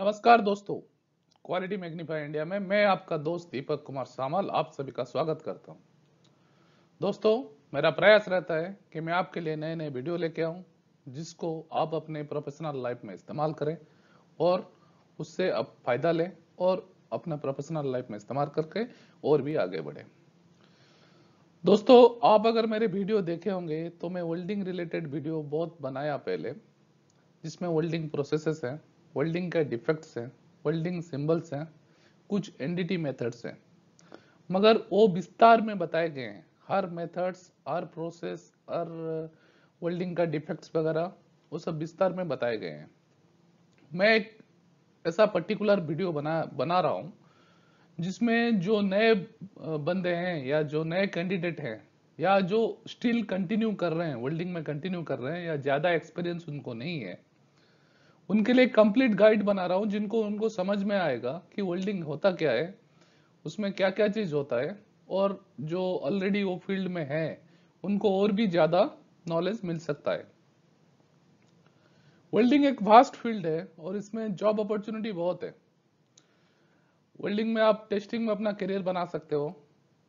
नमस्कार दोस्तों quality magnify India में मैं आपका दोस्त दीपक कुमार सामल आप सभी का स्वागत करता हूं दोस्तों मेरा प्रयास रहता है कि मैं आपके लिए नए नए वीडियो लेके आऊं जिसको आप अपने प्रोफेशनल लाइफ में इस्तेमाल करें और उससे आप फायदा लें और अपना प्रोफेशनल लाइफ में इस्तेमाल करके और भी आगे बढ़े दोस्तों आप अगर मेरे वीडियो देखे होंगे तो मैं वेल्डिंग रिलेटेड वीडियो बहुत बनाया पहले जिसमें वेल्डिंग प्रोसेसेस हैं वेल्डिंग का डिफेक्ट्स हैं वेल्डिंग सिंबल्स हैं कुछ एनडीटी मेथड्स हैं मगर वो विस्तार में बताए गए हैं हर मेथड्स हर प्रोसेस हर वेल्डिंग का डिफेक्ट्स वगैरह वो सब विस्तार में बताए गए हैं मैं एक ऐसा पर्टिकुलर वीडियो बना बना रहा हूँ जिसमें जो नए बंदे हैं या जो नए कैंडिडेट हैं या जो स्टिल कंटिन्यू कर रहे हैं वेल्डिंग में कंटिन्यू कर रहे हैं या ज़्यादा एक्सपीरियंस उनको नहीं है उनके लिए कंप्लीट गाइड बना रहा हूँ जिनको उनको समझ में आएगा कि वेल्डिंग होता क्या है उसमें क्या क्या चीज होता है और जो ऑलरेडी वो फील्ड में है उनको और भी ज्यादा नॉलेज मिल सकता है वेल्डिंग एक वास्ट फील्ड है और इसमें जॉब अपॉर्चुनिटी बहुत है वेल्डिंग में आप टेस्टिंग में अपना करियर बना सकते हो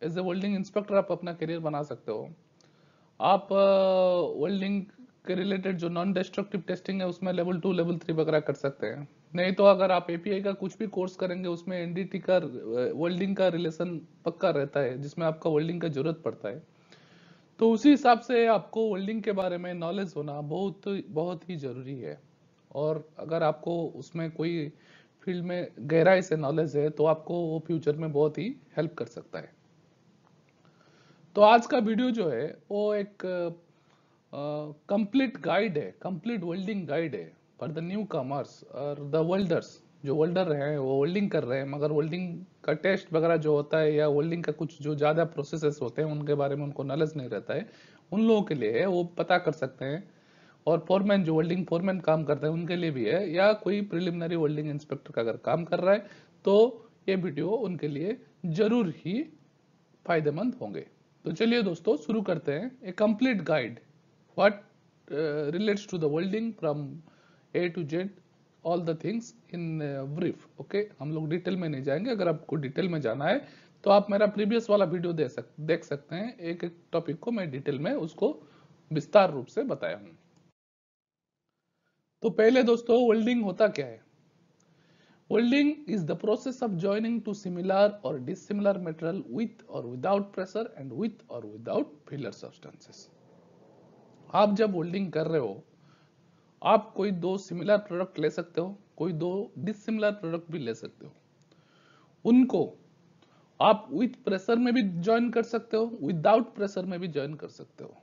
एज ए वेल्डिंग इंस्पेक्टर आप अपना करियर बना सकते हो आप वेल्डिंग uh, के रिलेटेड जो नॉन डिस्ट्रक्टिव टेस्टिंग है उसमें लेवल टू लेवल थ्री वगैरह कर सकते हैं नहीं तो अगर आप एपीआई का कुछ भी कोर्स करेंगे उसमें एनडीटी का वेल्डिंग का रिलेशन पक्का रहता है जिसमें आपका वेल्डिंग का जरूरत पड़ता है तो उसी हिसाब से आपको वेल्डिंग के बारे में नॉलेज होना बहुत बहुत ही जरूरी है और अगर आपको उसमें कोई फील्ड में गहराई से नॉलेज है तो आपको वो फ्यूचर में बहुत ही हेल्प कर सकता है तो आज का वीडियो जो है वो एक कंप्लीट गाइड है कंप्लीट वेल्डिंग गाइड है फॉर द न्यू कमर्स और द वेल्डर्स जो वेल्डर हैं वो वेल्डिंग कर रहे हैं मगर वेल्डिंग का टेस्ट वगैरह जो होता है या वेल्डिंग का कुछ जो ज़्यादा प्रोसेसेस होते हैं उनके बारे में उनको नॉलेज नहीं रहता है उन लोगों के लिए है वो पता कर सकते हैं और फोरमैन जो वेल्डिंग फोरमैन काम करते हैं उनके लिए भी है या कोई प्रिलिमिनरी वेल्डिंग इंस्पेक्टर का अगर काम कर रहा है तो ये वीडियो उनके लिए ज़रूर ही फायदेमंद होंगे तो चलिए दोस्तों शुरू करते हैं a complete guide what uh, relates to the welding from A to Z all the things in brief okay हम लोग डिटेल में नहीं जाएंगे अगर आपको डिटेल में जाना है तो आप मेरा प्रीवियस वाला वीडियो दे सक, देख सकते हैं एक एक टॉपिक को मैं डिटेल में उसको विस्तार रूप से बताया हूँ तो पहले दोस्तों वेल्डिंग होता क्या है welding is the process of joining two similar और डिसिमिलर मेटेरियल विथ और विदाउट प्रेशर एंड विथ और विदाउट फिलर सब्सटेंसेस आप जब होल्डिंग कर रहे हो आप कोई दो सिमिलर प्रोडक्ट ले सकते हो कोई दो डिसिमिलर प्रोडक्ट भी ले सकते हो उनको आप विथ प्रेशर में भी ज्वाइन कर सकते हो विदाउट प्रेशर में भी ज्वाइन कर सकते हो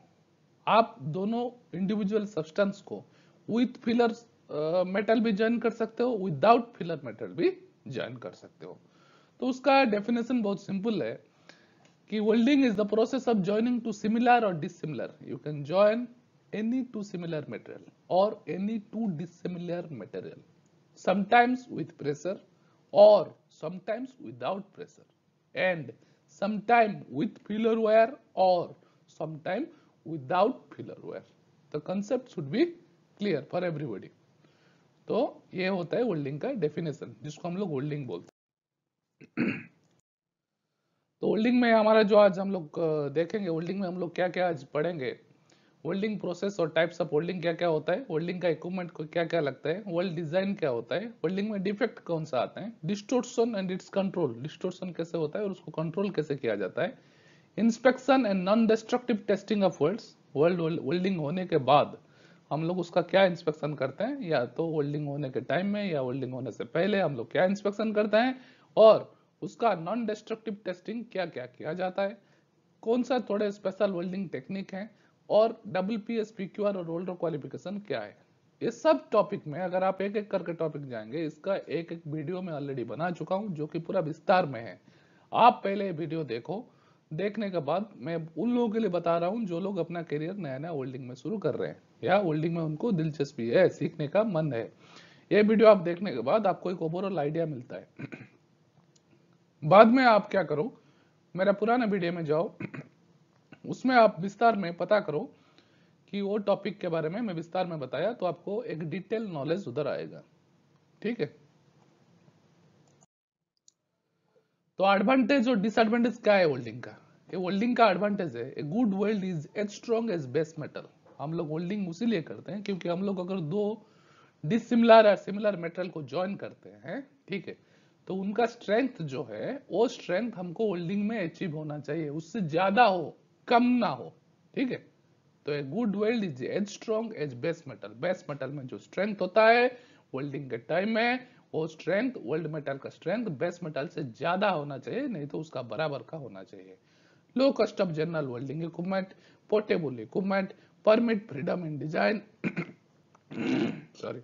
आप दोनों इंडिविजुअल सब्सटेंस को विथ फिलर मेटल भी ज्वाइन कर सकते हो विदाउट फिलर मेटल भी ज्वाइन कर सकते हो तो उसका डेफिनेशन बहुत सिंपल है कि welding is the process of joining two similar और dissimilar you can join any two similar material और any two dissimilar material sometimes with pressure और sometimes without pressure and sometime with filler wire और sometime without filler wire the concept should be clear for everybody तो ये होता है वोल्डिंग का definition जिसको हम लोग वोल्डिंग बोलते हैं होल्डिंग में हमारा जो आज हम लोग देखेंगे होल्डिंग में हम लोग क्या क्या आज पढ़ेंगे होल्डिंग प्रोसेस और टाइप्स ऑफ होल्डिंग क्या क्या होता है होल्डिंग का इक्विपमेंट को क्या क्या लगता है होल्ड डिजाइन क्या होता है होल्डिंग में डिफेक्ट कौन सा आते हैं distortion and its control distortion कैसे होता है और उसको कंट्रोल कैसे किया जाता है inspection and non destructive testing of welds weld welding होने के बाद हम लोग उसका क्या इंस्पेक्शन करते हैं या तो होल्डिंग होने के टाइम में या होल्डिंग होने से पहले हम लोग क्या इंस्पेक्शन करते हैं और उसका नॉन डिस्ट्रक्टिव टेस्टिंग क्या क्या किया जाता है कौन सा थोड़े स्पेशल वेल्डिंग टेक्निक है और W P S P Q R और रोल्डर क्वालिफिकेशन क्या है ये सब टॉपिक में अगर आप एक एक करके टॉपिक जाएंगे इसका एक एक वीडियो में ऑलरेडी बना चुका हूँ जो कि पूरा विस्तार में है आप पहले वीडियो देखो देखने के बाद मैं उन लोगों के लिए बता रहा हूँ जो लोग अपना करियर नया नया होल्डिंग में शुरू कर रहे हैं या होल्डिंग में उनको दिलचस्पी है सीखने का मन है ये वीडियो आप देखने के बाद आपको एक ओवरऑल आइडिया मिलता है बाद में आप क्या करो मेरा पुराना वीडियो में जाओ उसमें आप विस्तार में पता करो कि वो टॉपिक के बारे में मैं विस्तार में बताया तो आपको एक डिटेल नॉलेज उधर आएगा ठीक है तो एडवांटेज और डिसएडवांटेज क्या है वोल्डिंग का ये वेल्डिंग का एडवांटेज है a good weld is as strong as base metal हम लोग उसी लिए करते हैं क्योंकि हम लोग अगर दो डिसिमिलर सिमिलर मेटल को ज्वाइन करते हैं ठीक है तो उनका स्ट्रेंथ जो है वो स्ट्रेंथ हमको होल्डिंग में अचीव होना चाहिए उससे ज्यादा हो कम ना हो ठीक है तो a good weld is as strong as base metal base metal में जो स्ट्रेंथ होता है होल्डिंग के टाइम में वो स्ट्रेंथ वर्ल्ड मेटल का स्ट्रेंथ बेस मेटल से ज्यादा होना चाहिए नहीं तो उसका बराबर का होना चाहिए low cost of general welding equipment portable equipment permit freedom in design sorry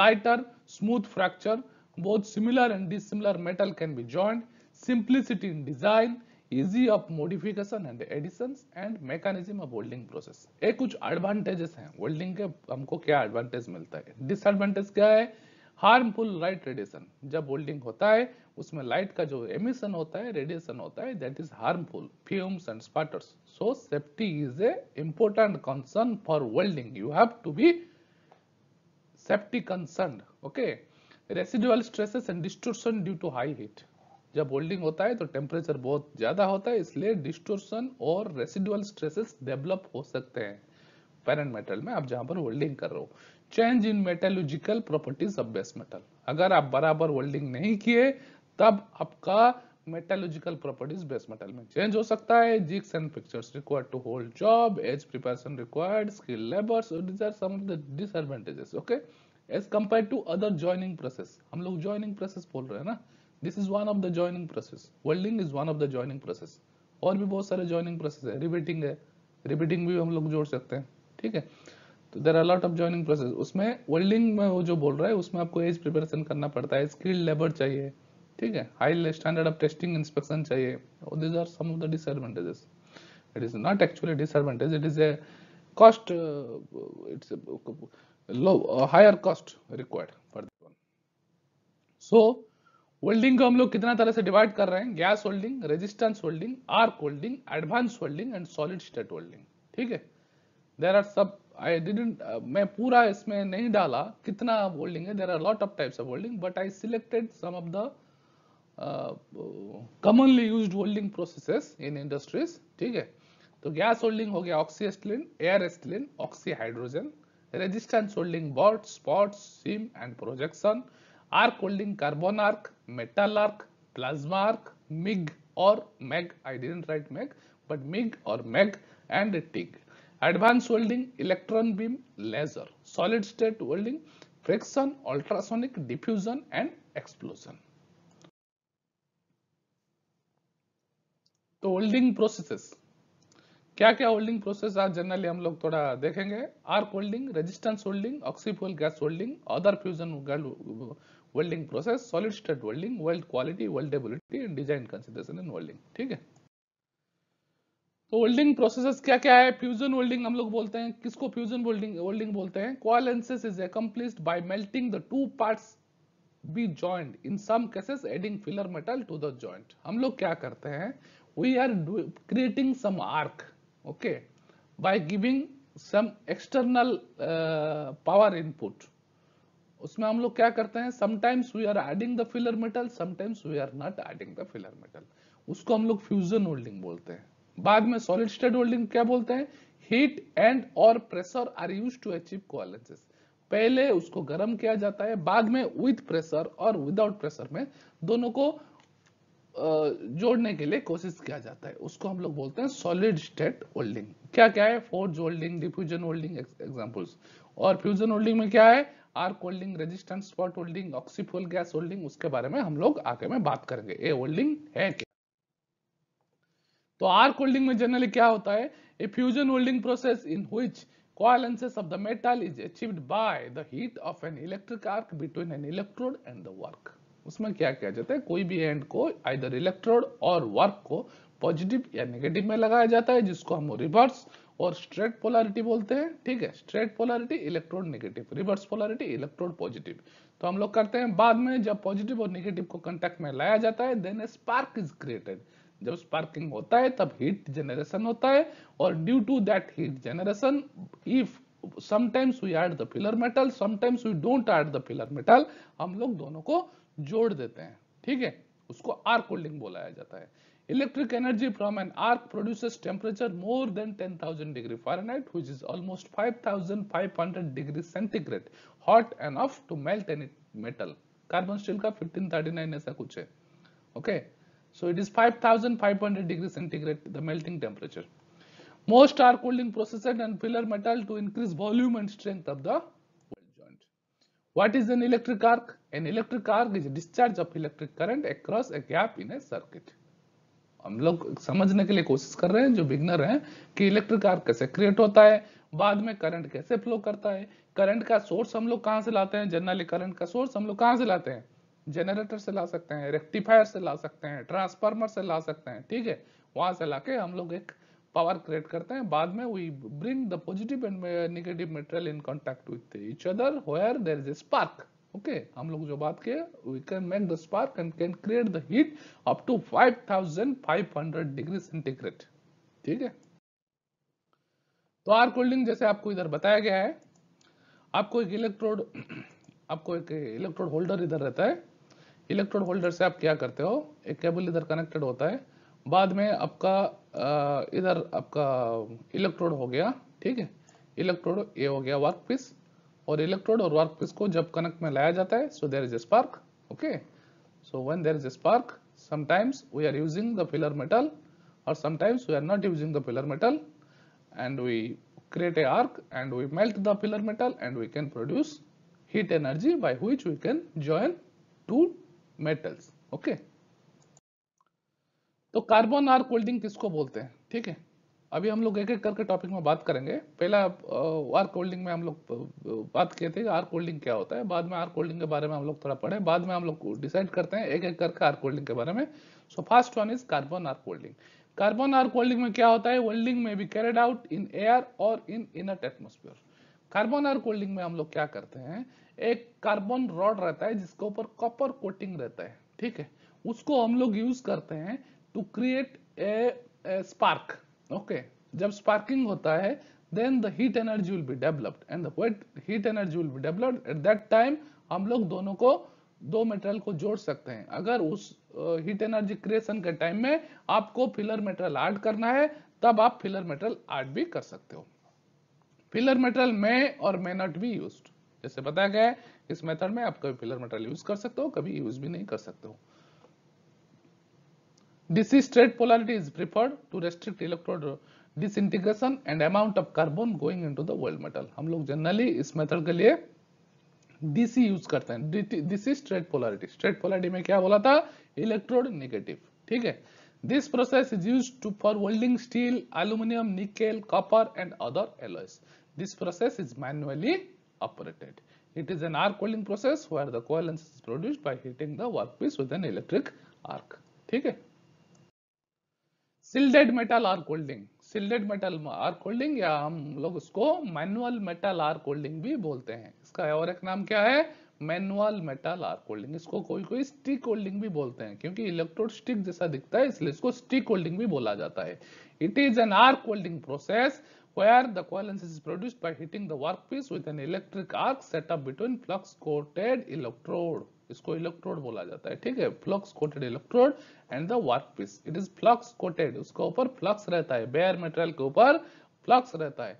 lighter smooth fracture both similar and dissimilar metal can be joined, simplicity in design, easy of modification and additions and mechanism of welding process. ye kuch advantages hain welding ke humko kya advantage milta hai disadvantage kya hai harmful light radiation jab welding hota hai usme light ka jo emission hota hai radiation hota hai that is harmful fumes and sputters. So safety is a important concern for welding. You have to be safety concerned. Okay. Residual stresses and distortion due to high heat जब welding होता है तो temperature बहुत ज़्यादा होता है इसलिए distortion और रेसिडुअल स्ट्रेसेस डेवलप हो सकते हैं पैरेंट मेटल में आप जहां पर होल्डिंग कर रहे हो change in metallurgical properties of base metal अगर आप बराबर होल्डिंग नहीं किए तब आपका मेटेलॉजिकल प्रॉपर्टीज बेस मेटल में चेंज हो सकता है jigs and fixtures required to hold job edge preparation required skill labours this are disadvantages okay okay? As compared to other joining process हम लोग ज्वाइनिंग प्रोसेस बोल रहे हैं ना this is one of the joining process welding is one of the joining process और भी बहुत सारे ज्वाइनिंग प्रोसेस है रिबेटिंग है रिबेटिंग भी हम लोग जोड़ सकते हैं ठीक है तो there are lot of joining process उसमें वेल्डिंग में वो जो बोल रहा है उसमें आपको एज प्रिपरेशन करना पड़ता है स्किल्ड लेबर चाहिए ठीक है high standard of testing inspection चाहिए this are some of the disadvantages it is not actually disadvantage it is a cost it's low uh, higher cost required for this one so ko को हम लोग कितना तरह से divide कर रहे हैं gas resistance resistance arc arc advanced advance and and solid state theek hai there are sub i didn't uh, main पूरा इसमें नहीं डाला कितना welding है there are lot of types of welding but I selected some of the commonly use welding processes in industries ठीक है तो gas welding हो गया oxy acetylene air acetylene oxy hydrogen resistance holding bond, spots, seam and projection, arc holding carbon arc, metal arc, plasma arc, MIG or MEG, I didn't write MEG, but MIG or MEG and TIG. Advanced welding, electron beam, laser, solid state welding, friction, ultrasonic diffusion and explosion. The welding processes क्या क्या holding process आज generally हम लोग थोड़ा देखेंगे arc welding resistance welding oxyfuel gas welding other fusion welding process solid state welding weld quality weldability and design consideration in welding ठीक है तो वेल्डिंग प्रोसेस क्या क्या है फ्यूजन वेल्डिंग हम लोग बोलते हैं किसको फ्यूजन वेल्डिंग वेल्डिंग बोलते हैं coalescence is accomplished by melting the two parts be joint in some cases adding filler metal to the joint हम लोग क्या करते हैं we are creating some arc okay, by giving some external uh, power input. उसमें हम लोग क्या करते हैं sometimes we are adding the filler metal sometimes we are not adding the filler metal उसको हम लोग फ्यूजन होल्डिंग बोलते हैं बाद में सॉलिड स्टेट होल्डिंग क्या बोलते हैं हीट एंड और pressure are used to achieve coalescence पहले उसको गर्म किया जाता है बाद में विथ प्रेशर और विदाउट प्रेशर में दोनों को जोड़ने के लिए कोशिश किया जाता है उसको हम लोग बोलते हैं सॉलिड स्टेट होल्डिंग क्या क्या है forge welding diffusion welding examples और फ्यूजन होल्डिंग में क्या है arc welding resistance spot welding oxyfuel gas welding उसके बारे में हम लोग आगे में बात करेंगे ये होल्डिंग है क्या तो आर्क होल्डिंग में जनरली क्या होता है a fusion welding process in which coalescence of the metal is achieved by the heat of an electric arc between an electrode and the work उसमें क्या किया जाता है कोई भी एंड को आइदर इलेक्ट्रोड और वर्क को पॉजिटिव या नेगेटिव में लगाया जाता है जिसको हम रिवर्स और स्ट्रेट पोलारिटी बोलते हैं ठीक है straight polarity electrode negative reverse polarity electrode positive तो हम लोग करते हैं बाद में जब पॉजिटिव और नेगेटिव को कंटेक्ट में लाया जाता है देन स्पार्क इज क्रिएटेड जब स्पार्किंग होता है तब हीट जनरेशन होता है और due to that heat generation if sometimes we add the filler metal sometimes we don't add the filler metal हम लोग दोनों को जोड़ देते हैं ठीक है उसको आर्क कोल्डिंग बोलाया जाता है electric energy from an arc producers temperature more than 10,000 degree Fahrenheit which is almost 5,500 degree centigrade hot enough to melt any metal carbon steel का 1539 ऐसा कुछ है okay so it is 5,500 degree centigrade the melting temperature most arc welding process and filler metal to increase volume and strength of the What is an electric arc? An electric arc is a discharge of electric current across a gap in a circuit. हम लोग समझने के लिए कोशिश कर रहे हैं जो बिगनर हैं कि इलेक्ट्रिक आर्क कैसे क्रिएट होता है बाद में करंट कैसे फ्लो करता है करंट का सोर्स हम लोग कहाँ से लाते हैं जनरली करंट का सोर्स हम लोग कहाँ से लाते हैं जनरेटर से ला सकते हैं रेक्टिफायर से ला सकते हैं ट्रांसफार्मर से ला सकते हैं ठीक है वहां से लाके हम लोग एक पावर क्रिएट करते हैं बाद में we bring the positive and negative material in contact with each other where there is a spark okay हम लोग जो बात किए we can make the spark and can create the heat up to 5500 degree centigrade ठीक है तो are कोल्डिंग जैसे आपको इधर बताया गया है आपको एक इलेक्ट्रोड आपको एक इलेक्ट्रोड होल्डर इधर रहता है इलेक्ट्रोड होल्डर से आप क्या करते हो एक केबल इधर कनेक्टेड होता है बाद में आपका इधर आपका इलेक्ट्रोड हो गया ठीक है इलेक्ट्रोड ये हो गया वर्क पीस और इलेक्ट्रोड और वर्क पीस को जब कनेक्ट में लाया जाता है so there is a spark okay so when there is a spark sometimes we are using the filler metal और sometimes we are not using the filler metal and we create a arc and we melt the filler metal and we can produce heat energy by we can join two metals okay तो carbon arc welding किसको बोलते हैं ठीक है अभी हम लोग एक एक करके टॉपिक में बात करेंगे पहला आर कोल्डिंग में हम लोग बात किए थे आर कोल्डिंग क्या होता है बाद में आर कोल्डिंग के बारे में हम लोग थोड़ा पढ़े बाद में हम लोग डिसाइड करते हैं एक एक करके आर कोल्डिंग के बारे में so first one is carbon arc welding carbon arc welding में क्या होता है वेल्डिंग में be carried out in air और in inert atmosphere carbon arc welding में हम लोग क्या करते हैं एक कार्बन रॉड रहता है जिसके ऊपर कॉपर कोटिंग रहता है ठीक है उसको हम लोग यूज करते हैं to create a spark okay जब स्पार्किंग होता है then the heat energy will be developed and wet heat energy will be developed at that time हम लोग दोनों को दो मेटेरियल को जोड़ सकते हैं अगर उस हीट एनर्जी क्रिएशन के टाइम में आपको फिलर मेटेरियल ऐड करना है तब आप फिलर मेटेरियल ऐड भी कर सकते हो फिलर मेटेरियल में और मे नॉट बी यूज्ड जैसे बताया गया है इस मेथड में आप कभी फिलर मेटेरियल यूज कर सकते हो कभी यूज भी नहीं कर सकते हो DC straight polarity is preferred to restrict electrode disintegration and amount of carbon going into the world metal. हम लोग जनरली इस मेथड के लिए डीसी यूज करते हैं DC straight polarity. Straight polarity में क्या बोला था Electrode negative. ठीक है This process is used to for welding steel, aluminium nickel, copper and other alloys. This process is manually operated it is an arc welding process where the coil is produced by heating the workpiece with an electric arc ठीक है shielded metal arc welding shielded metal arc welding या हम लोग उसको manual metal arc welding भी बोलते हैं इसका और एक नाम क्या है मैनुअल मेटल आर्क होल्डिंग इसको कोई कोई स्टिक होल्डिंग भी बोलते हैं क्योंकि इलेक्ट्रोड स्टिक जैसा दिखता है इसलिए इसको स्टिक होल्डिंग भी बोला जाता है it is an arc welding process where the coalescence is produced by hitting the workpiece with an electric arc set up between flux coated electrode इसको इलेक्ट्रोड बोला जाता है ठीक है flux coated electrode and the work piece it is flux coated उसके ऊपर flux रहता है बेयर मेटेरियल के ऊपर फ्लक्स रहता है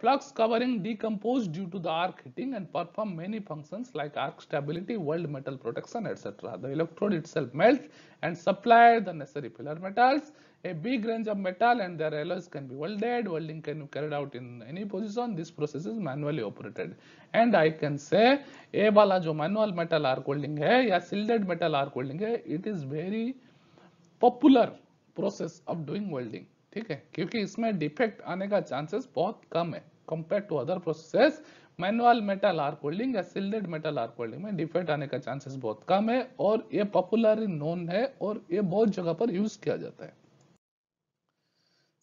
flux covering decompose due to the arc heating and perform many function like arc stability weld metal protection etcetera the electrode itself melt and supply the necessary filler metals a big range of metal and their alloys can be welded. Welding can be carried out in any position. This process is manually operated. And I can say a wala jo manual metal arc welding hai ya shielded metal arc welding hai it is very popular process of doing welding. theek hai kyunki isme defect aane ka chances bahut kam hai compared to other processes manual metal arc welding या shielded metal arc welding में defect आने का chances बहुत कम है और ये popular known है और ये बहुत जगह पर यूज किया जाता है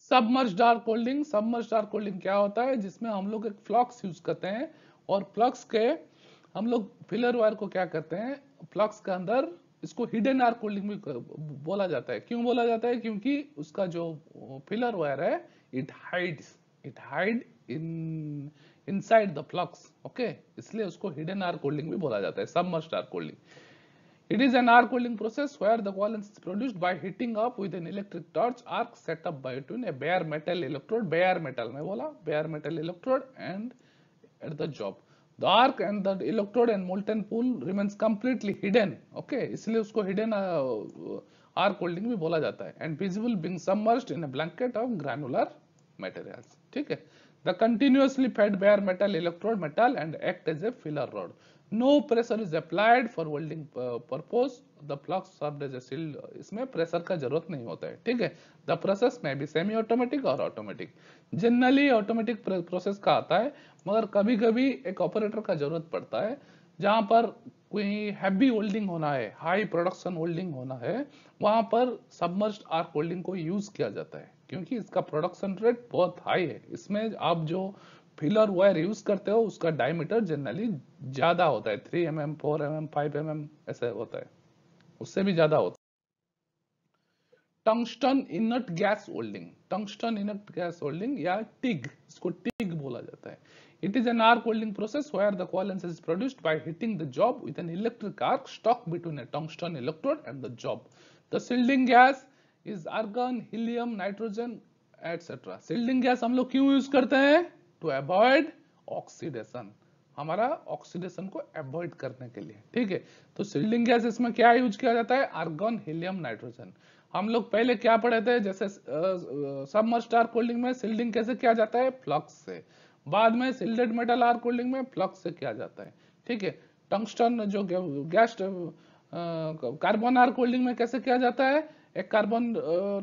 submerged arc welding submerged arc welding क्या होता है जिसमें हम लोग एक फ्लॉक्स यूज करते हैं और फ्लक्स के हम लोग फिलर वायर को क्या करते हैं फ्लक्स के अंदर इसको हिडन आर्क होल्डिंग भी बोला जाता है क्यों बोला जाता है क्योंकि उसका जो फिलर वायर है it hides it hide in inside the flux okay इसलिए उसको हिडन आर्क होल्डिंग भी बोला जाता है submerged arc welding It is an arc welding process where the valence is produced by heating up with an electric torch arc set up by between a bare metal electrode, bare metal bare metal electrode and at the job. The arc and the electrode and molten pool remains completely hidden. Okay, इसलिए उसको hidden uh, arc welding भी बोला जाता है and visible being submerged in a blanket of granular materials. ठीक है The continuously fed bare metal electrode metal and act as a filler rod. no pressure is applied for welding purpose the flux served as a shield इसमें pressure का जरूरत नहीं होता है ठीक है the process may be semi automatic और automatic generally automatic process का आता है मगर कभी कभी एक operator का जरूरत पड़ता है जहां पर कोई हैवी होल्डिंग होना है हाई प्रोडक्शन होल्डिंग होना है वहां पर सबमर्स्ड आर्क होल्डिंग को यूज किया जाता है क्योंकि इसका प्रोडक्शन रेट बहुत हाई है इसमें आप जो फिलर वायर यूज करते हो उसका डायमीटर जनरली ज्यादा होता है three M M four M M five M M ऐसे होता है उससे भी ज्यादा होता है tungsten inert gas welding tungsten inert gas welding या टिग इसको टिग बोला जाता है it is an arc welding process where the coalescence is produced by heating the job with an electric arc struck between a tungsten electrode and the job the shielding gas is argon helium nitrogen etcetera shielding gas हम लोग क्यों use करते हैं to avoid oxidation हमारा oxidation को avoid करने के लिए ठीक है तो सील्डिंग गैस इसमें क्या यूज किया जाता है आर्गन हीलियम नाइट्रोजन हम लोग पहले क्या पढ़े थे जैसे सबमर स्टार कोल्डिंग में सील्डिंग कैसे किया जाता है फ्लक्स से बाद में सिल्डेड मेटल आर कोल्डिंग में फ्लक्स से किया जाता है ठीक है टंगस्टन जो गैस कार्बन आर कोल्डिंग में कैसे किया जाता है एक कार्बन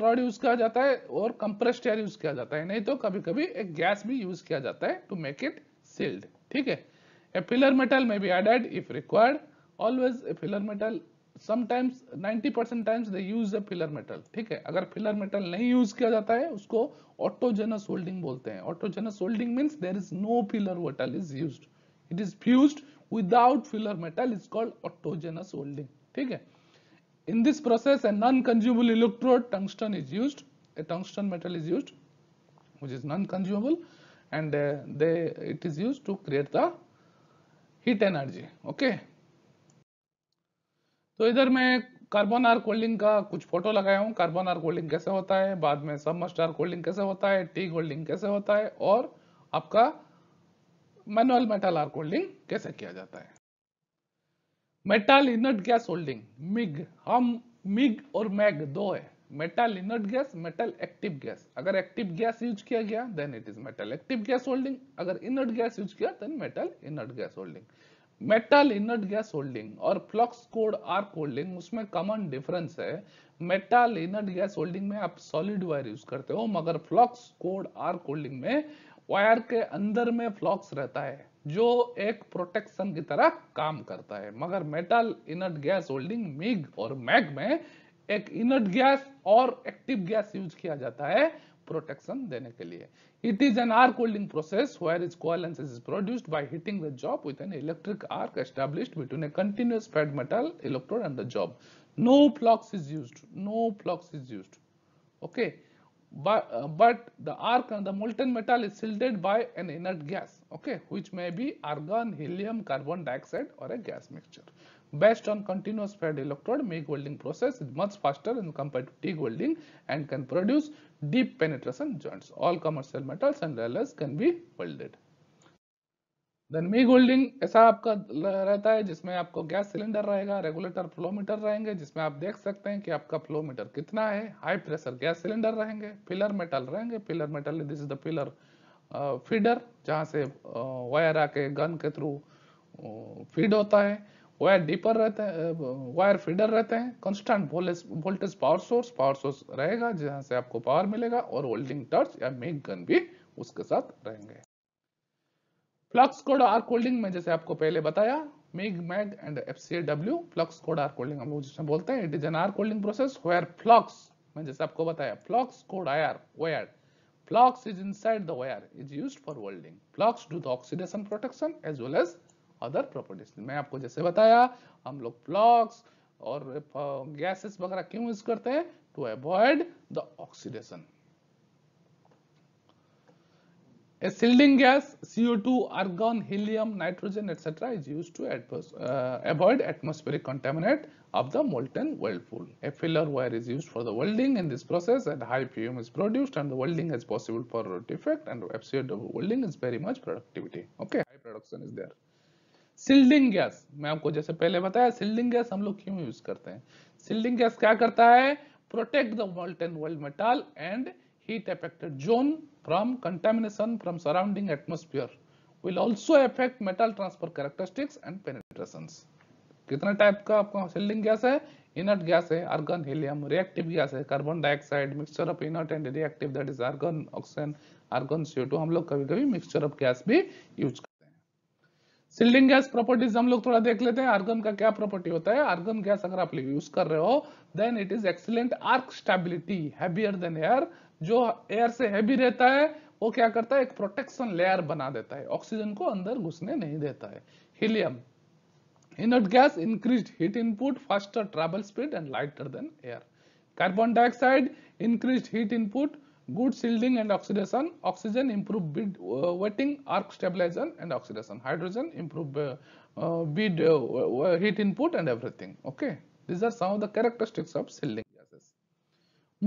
रॉड यूज किया जाता है और कंप्रेस्ड एयर यूज किया जाता है नहीं तो कभी कभी एक गैस भी यूज किया जाता है टू मेक इट सील्ड ठीक है a filler metal may be added if required always a filler metal sometimes 90% percent times the use a filler metal ठीक है अगर फिलर मेटल नहीं यूज किया जाता है उसको ऑटोजेनस होल्डिंग बोलते हैं autogenous welding means there is no filler metal is use it is fuse without filler metal is called autogenous welding ठीक है In this process, a non-consumable electrode tungsten is used, a tungsten metal is used, which is non-consumable, and uh, they it is used to create the heat energy. Okay. तो इधर मैं carbon arc कोल्डिंग का कुछ photo लगाया हूँ carbon arc कोल्डिंग कैसे होता है बाद में सबमस्टार कोल्डिंग कैसे होता है टी कोल्डिंग कैसे होता है और आपका मैनुअल मेटल आर कोल्डिंग कैसे किया जाता है metal inert gas welding MIG हम मिग और मैग दो है metal inert gas metal active gas अगर एक्टिव गैस यूज किया गया then it is metal active gas welding अगर इनर्ट गैस यूज किया then metal inert gas welding metal inert gas welding और फ्लक्स कोड आर्क होल्डिंग उसमें common difference है metal inert gas welding में आप solid wire use करते हो मगर फ्लक्स कोड आर्क होल्डिंग में वायर के अंदर में फ्लक्स रहता है जो एक प्रोटेक्शन की तरह काम करता है मगर metal inert gas welding MIG और मैग में एक इनर्ट गैस और एक्टिव गैस यूज किया जाता है प्रोटेक्शन देने के लिए it is an arc welding process where is coalescence is produced by heating the job with an electric arc established between a continuous fed metal electrode and the job no flux is used no flux is used okay okay? but, uh, but the arc and the molten metal is shielded by an inert gas, okay, which may be argon, helium, carbon dioxide or a gas mixture. Based on continuous fed electrode, MIG welding process is much faster in compared to TIG welding and can produce deep penetration joints. All commercial metals and alloys can be welded. धनमी welding ऐसा आपका रहता है जिसमें आपको gas cylinder रहेगा regulator flow meter रहेंगे जिसमें आप देख सकते हैं कि आपका फ्लो मीटर कितना है हाई प्रेशर गैस सिलेंडर रहेंगे पिलर मेटल रहेंगे filler metal this is the filler feeder जहाँ से वायर आके गन के थ्रू फीड होता है वायर डीपर रहते हैं वायर फीडर रहते हैं constant voltage power source power source रहेगा जहाँ से आपको पावर मिलेगा और होल्डिंग टर्च या मेक गन भी उसके साथ रहेंगे फ्लक्स कोड आर कोल्डिंग में जैसे आपको पहले बताया MIG MAG and F C FCAW flux cored arc welding हम लोग जिसमें बोलते हैं it is an arc welding process where flux में जैसे आपको बताया flux cored arc where flux is inside the wire is used for welding flux do the oxidation protection as well as other properties मैं आपको जैसे बताया हम लोग flux और गैसेस uh, वगैरह क्यों यूज करते हैं to avoid the oxidation A shielding gas, CO2, argon, helium, nitrogen, etc. is used to adverse, uh, avoid atmospheric contaminant of the molten whirlpool A filler wire is used for the welding in this process and high fume is produced and the welding is possible for defect and FCW welding is very much productivity. Okay, high production is there. shielding gas मैं aapko jaise pehle bataya shielding gas hum log kyun use karte hain shielding gas kya karta hai protect the molten weld metal and heat affected zone from contamination from surrounding atmosphere will also affect metal transfer characteristics and penetrations. कितना type का आपका shielding gas है inert gas है argon helium reactive gas है carbon dioxide mixture of inert and reactive that is argon oxygen argon CO2 हम लोग कभी कभी मिक्सचर ऑफ गैस भी यूज करते हैं शिल्डिंग गैस प्रॉपर्टीज हम लोग थोड़ा देख लेते हैं आर्गन का क्या प्रॉपर्टी होता है आर्गन गैस अगर आप यूज कर रहे हो then it is excellent arc stability heavier than air जो एयर से हैवी रहता है वो क्या करता है एक प्रोटेक्शन लेयर बना देता है ऑक्सीजन को अंदर घुसने नहीं देता है helium inert gas increase heat input faster travel speed and lighter than air carbon dioxide increase heat input good shielding and oxidation oxygen improve bead wetting arc stabilization and oxidation hydrogen improve bead heat input and everything okay this are some of the characteristics of shielding gases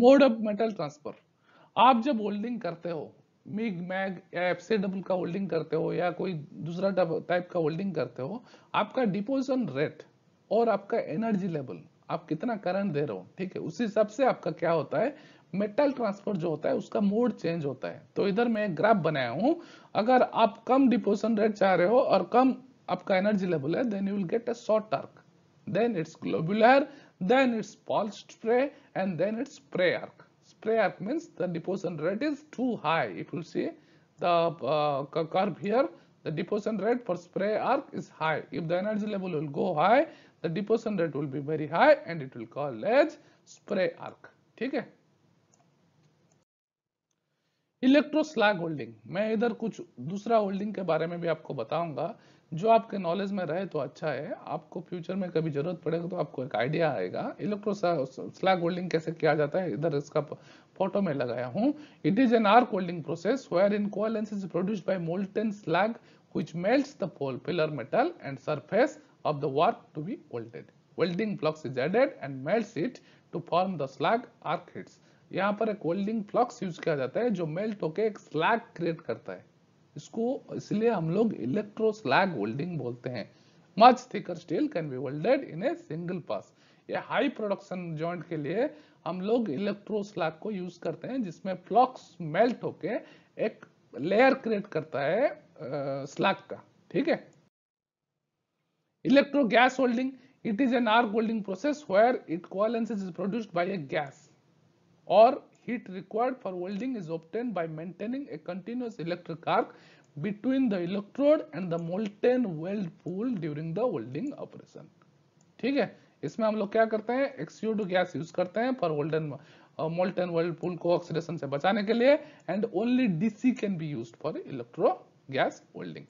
mode of metal transfer आप जब welding करते हो MIG MAG या F double का welding करते हो या कोई दूसरा टाइप का होल्डिंग करते हो आपका डिपोजिशन रेट और आपका एनर्जी लेवल आप कितना करंट दे रहे हो ठीक है उसी हिसाब से आपका क्या होता है मेटल ट्रांसफर जो होता है उसका मोड चेंज होता है तो इधर मैं ग्राफ बनाया हूं अगर आप कम डिपोजिशन रेट चाह रहे हो और कम आपका एनर्जी लेवल है then you will get a short arc then it's globular then it's pulse spray and then it's spray arc trap means the deposition rate is too high. If you see the uh, curve here, the deposition rate for spray arc is high. If the energy level will go high, the deposition rate will be very high and it will call as spray arc. ठीक है slag holding मैं इधर कुछ दूसरा holding के बारे में भी आपको बताऊंगा जो आपके नॉलेज में रहे तो अच्छा है आपको फ्यूचर में कभी जरूरत पड़ेगा तो आपको एक आइडिया आएगा इलेक्ट्रो स्लैग होल्डिंग कैसे किया जाता है इधर इसका फोटो में लगाया हूँ it is an arc welding process where in coalescence is produce by molten slag which the pole filler metal and surface of the work to be welded welding flux is added and melts it to form the slag arc heads. यहाँ पर एक welding flux use किया जाता है जो melt होके एक slag create करता है इसको इसलिए हम लोग इलेक्ट्रोस्लैग वेल्डिंग बोलते हैं much thicker steel can be welded in a single pass ये हाई प्रोडक्शन जॉइंट के लिए हम लोग इलेक्ट्रो स्लैग को यूज करते हैं जिसमें फ्लॉक्स मेल्ट होके एक लेयर क्रिएट करता है स्लैग का ठीक है electro gas welding it is an arc welding process where it coalescence is produced by a gas और heat required for welding is obtained by maintaining a continuous electric arc between the electrode and the molten weld pool during the welding operation ठीक है इसमें हम लोग क्या करते हैं एक्सियोडो gas use करते हैं for welding molten weld pool को ऑक्सीडेशन से बचाने के लिए and only DC can be use for electro gas welding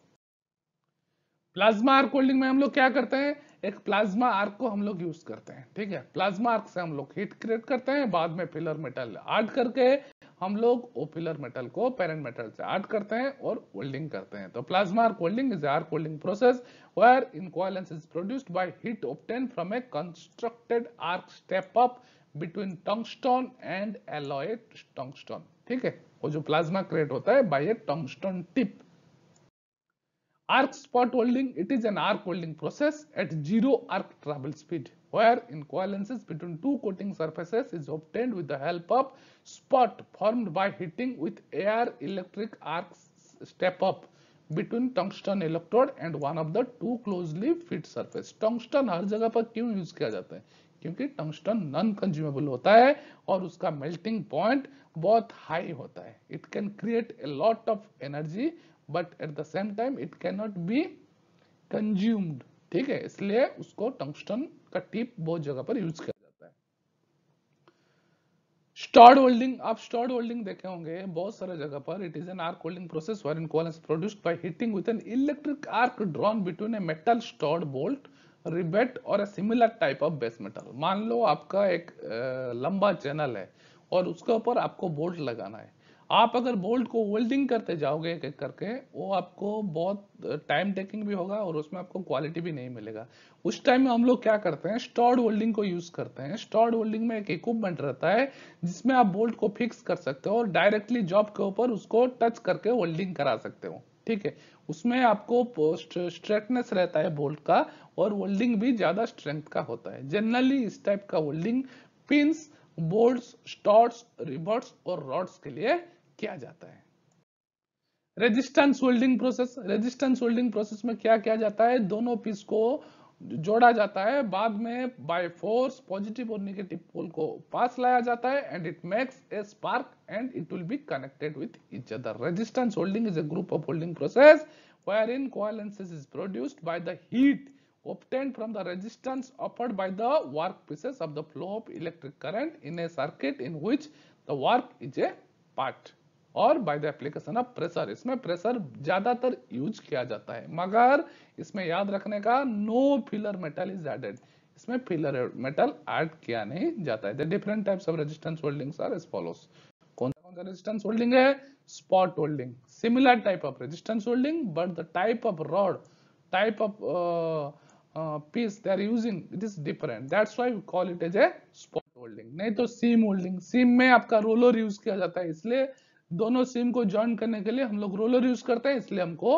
plasma arc welding में हम लोग क्या करते हैं एक प्लाज्मा आर्क को हम लोग यूज करते हैं ठीक है प्लाज्मा आर्क से हम लोग हीट क्रिएट करते हैं बाद में फिलर मेटल ऐड करके हम लोग ओ फिलर मेटल को पेरेंट मेटल से ऐड करते हैं और वोल्डिंग करते हैं तो plasma arc welding is arc welding process where in coalescence is produced by heat obtain from a constructed arc step up between tungsten and alloyed tungsten ठीक है वो जो प्लाज्मा क्रिएट होता है by a tungsten tip arc spot welding it is an arc welding process at zero arc travel speed where incoherences between two coating surfaces is obtained with the help of spot formed by heating with air electric arc step up between tungsten electrode and one of the two closely fit surface tungsten har jagah par kyun use kiya jata hai kyunki tungsten non consumable hota hai aur uska melting point bahut high hota hai it can create a lot of energy but at the same time it cannot be consumed ठीक है इसलिए उसको tungsten का tip बहुत जगह पर use किया जाता है स्टॉर्ड होल्डिंग आप स्टॉर्ड होल्डिंग देखे होंगे बहुत सारे जगह पर it is an arc welding process where in coal produced by heating with an electric arc drawn between a metal stud bolt rivet और a similar type of base metal मान लो आपका एक लंबा चैनल है और उसके ऊपर आपको बोल्ट लगाना है आप अगर बोल्ट को वेल्डिंग करते जाओगे एक एक करके वो आपको बहुत टाइम uh, टेकिंग भी होगा और उसमें आपको क्वालिटी भी नहीं मिलेगा उस टाइम में हम लोग क्या करते हैं स्टॉर्ड वेल्डिंग को यूज करते हैं स्टॉर्ड वेल्डिंग में एक इक्विपमेंट रहता है जिसमें आप बोल्ट को फिक्स कर सकते हो और डायरेक्टली जॉब के ऊपर उसको टच करके वेल्डिंग करा सकते हो ठीक है उसमें आपको स्ट्रेटनेस uh, रहता है बोल्ट का और वेल्डिंग भी ज्यादा स्ट्रेंथ का होता है जनरली इस टाइप का welding pins bolts studs rivets और रॉड्स के लिए किया जाता है resistance welding process resistance welding process में क्या किया जाता है दोनों पीस को जोड़ा जाता है बाद में बाय फोर्स पॉजिटिव और निगेटिव पोल को पास लाया जाता है and it makes a spark and it will be connected with each other resistance welding is a group of welding process where in coalescence is produced by the heat obtained from the resistance offered by the work pieces of the flow of electric current in a circuit in which the work is a part और by the application of pressure इसमें pressure ज्यादातर use किया जाता है मगर इसमें याद रखने का no filler metal is added इसमें फिलर मेटल ऐड किया नहीं जाता है the different types of resistance weldings are as follows कौन सा कौन सा रेजिस्टेंस होल्डिंग है spot welding similar type of resistance welding but the type of rod type of piece they are using it is different that's why we call it as a spot welding नहीं तो सीम holding सीम में आपका roller use किया जाता है इसलिए दोनों SIM को ज्वाइन करने के लिए हम लोग रोलर यूज करते हैं इसलिए हमको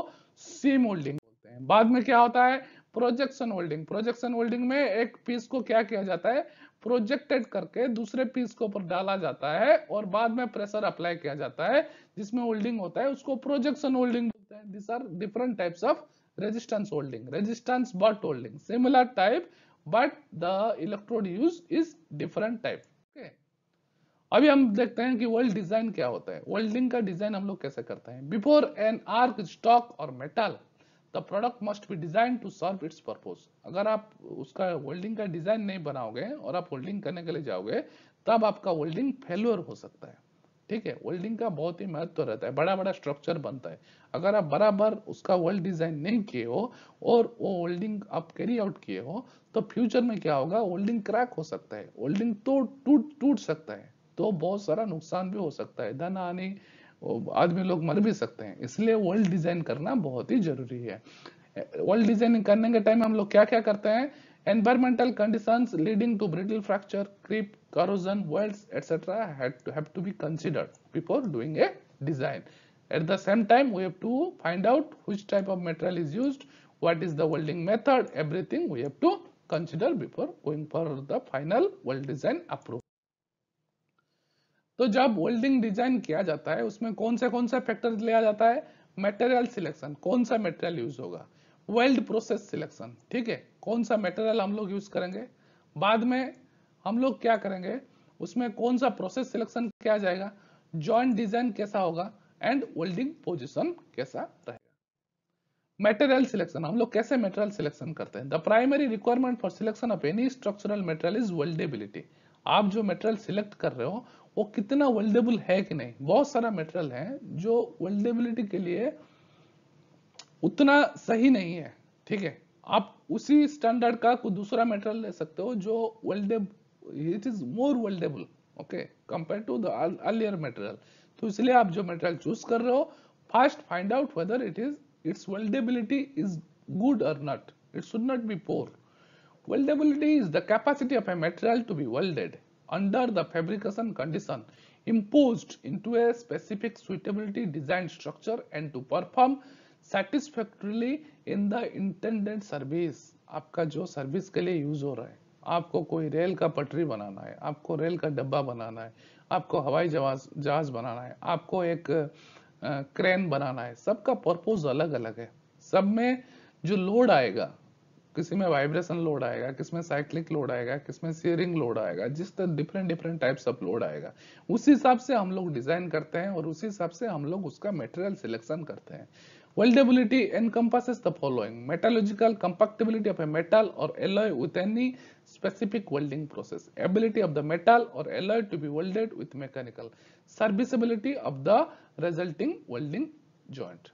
सिम होल्डिंग बोलते हैं बाद में क्या होता है प्रोजेक्शन होल्डिंग प्रोजेक्शन होल्डिंग में एक पीस को क्या किया जाता है प्रोजेक्टेड करके दूसरे पीस के ऊपर डाला जाता है और बाद में प्रेशर अप्लाई किया जाता है जिसमें होल्डिंग होता है उसको प्रोजेक्शन होल्डिंग बोलते हैं this are different types of resistance welding resistance but welding similar type but the electrode use is different type अभी हम देखते हैं कि वर्ल्ड डिजाइन क्या होता है वेल्डिंग का डिजाइन हम लोग कैसे करते हैं बिफोर एन आर्क स्टॉक और metal the product must be design to serve its purpose अगर आप उसका वेल्डिंग का डिजाइन नहीं बनाओगे और आप होल्डिंग करने के लिए जाओगे तब आपका वेल्डिंग फेल्योर हो सकता है ठीक है वेल्डिंग का बहुत ही महत्व रहता है बड़ा बड़ा स्ट्रक्चर बनता है अगर आप बराबर उसका वर्ल्ड डिजाइन नहीं किए हो और वो वेल्डिंग आप कैरी आउट किए हो तो फ्यूचर में क्या होगा वेल्डिंग क्रैक हो सकता है वेल्डिंग तो टूट टूट सकता है तो बहुत सारा नुकसान भी हो सकता है धन आने आदमी लोग मर भी सकते हैं इसलिए वर्ल्ड डिजाइन करना बहुत ही जरूरी है वर्ल्ड डिजाइनिंग करने के टाइम हम लोग क्या क्या करते हैं environmental condition leading to brittle fracture creep corrosion weld etcetera before doing a design at the same time we have to find out which type of material is use what is the welding method everything we have to consider before going for the final weld design approve तो जब welding design किया जाता है उसमें कौन से कौन सा फैक्टर लिया जाता है मटेरियल सिलेक्शन कौन सा मटेरियल यूज होगा वेल्ड प्रोसेस सिलेक्शन ठीक है कौन सा मटेरियल हम लोग यूज करेंगे बाद में हम लोग क्या करेंगे उसमें कौन सा प्रोसेस सिलेक्शन किया जाएगा जॉइंट डिजाइन कैसा होगा एंड वेल्डिंग पोजिशन कैसा रहेगा मेटेरियल सिलेक्शन हम लोग कैसे मेटेरियल सिलेक्शन करते हैं the primary requirement for selection of any structural material is weldability आप जो मेटेरियल सिलेक्ट कर रहे हो वो कितना वेल्डेबल है कि नहीं बहुत सारा मेटेरियल है जो वेल्डेबिलिटी के लिए उतना सही नहीं है ठीक है आप उसी स्टैंडर्ड का कोई दूसरा मेटेरियल ले सकते हो जो weldable it is more weldable okay compare to the earlier तो इसलिए आप जो मेटेरियल चूज कर रहे हो first find out whether it is its weldability is good or not it should not be poor weldability is the capacity of a material to be welded under the fabrication condition imposed into a specific suitability design structure and to perform satisfactorily in the intended service aapka jo service ke liye use ho raha hai aapko koi rail ka patri banana hai aapko rail ka dabba banana hai aapko hawai jahaz jahaz banana hai aapko ek crane banana hai sabka purpose alag alag hai sab mein jo load aayega किसी में vibration load आएगा किस में cyclic load आएगा किस में sharing load आएगा जिस तरह different different types of load आएगा उस हिसाब से हम लोग डिजाइन करते हैं और उस हिसाब से हम लोग उसका मटेरियल सिलेक्शन करते हैं weldability encompasses the following metallurgical compactability of a metal or alloy with any specific welding process ability of the metal or alloy to be welded with mechanical serviceability of the resulting welding joint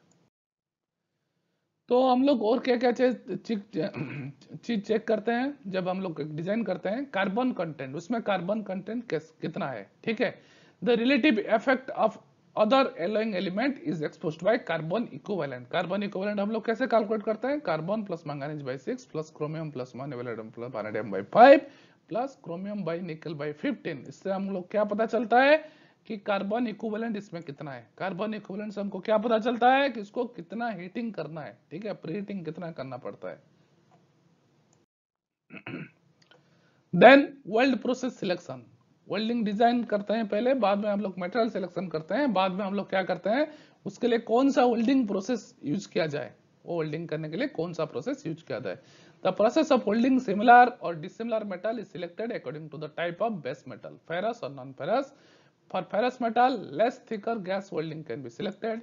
तो हम लोग और क्या क्या चीज check करते हैं जब हम लोग डिजाइन करते हैं कार्बन कंटेंट उसमें कार्बन कंटेंट कितना है ठीक है the relative effect of other alloying element is expose by carbon equivalent carbon equivalent हम लोग कैसे कैलकुलेट करते हैं carbon plus manganese by six plus chromium plus molybdenum plus vanadium by five plus chromium by nickel by fifteen इससे हम लोग क्या पता चलता है कि कार्बन इक्विवेलेंट इसमें कितना है कार्बन इक्विवेलेंट से हमको क्या पता चलता है कि इसको कितना हीटिंग करना है ठीक है प्री हीटिंग कितना करना पड़ता है then weld process selection welding design करते हैं पहले बाद में हम लोग मेटेरियल सिलेक्शन करते हैं बाद में हम लोग क्या करते हैं उसके लिए कौन सा वेल्डिंग प्रोसेस यूज किया जाए वो वेल्डिंग करने के लिए कौन सा प्रोसेस यूज किया जाए the process of welding similar और dissimilar metal is selected according to the type of base metal ferrous और non ferrous For ferrous metal, less thicker gas welding can be selected.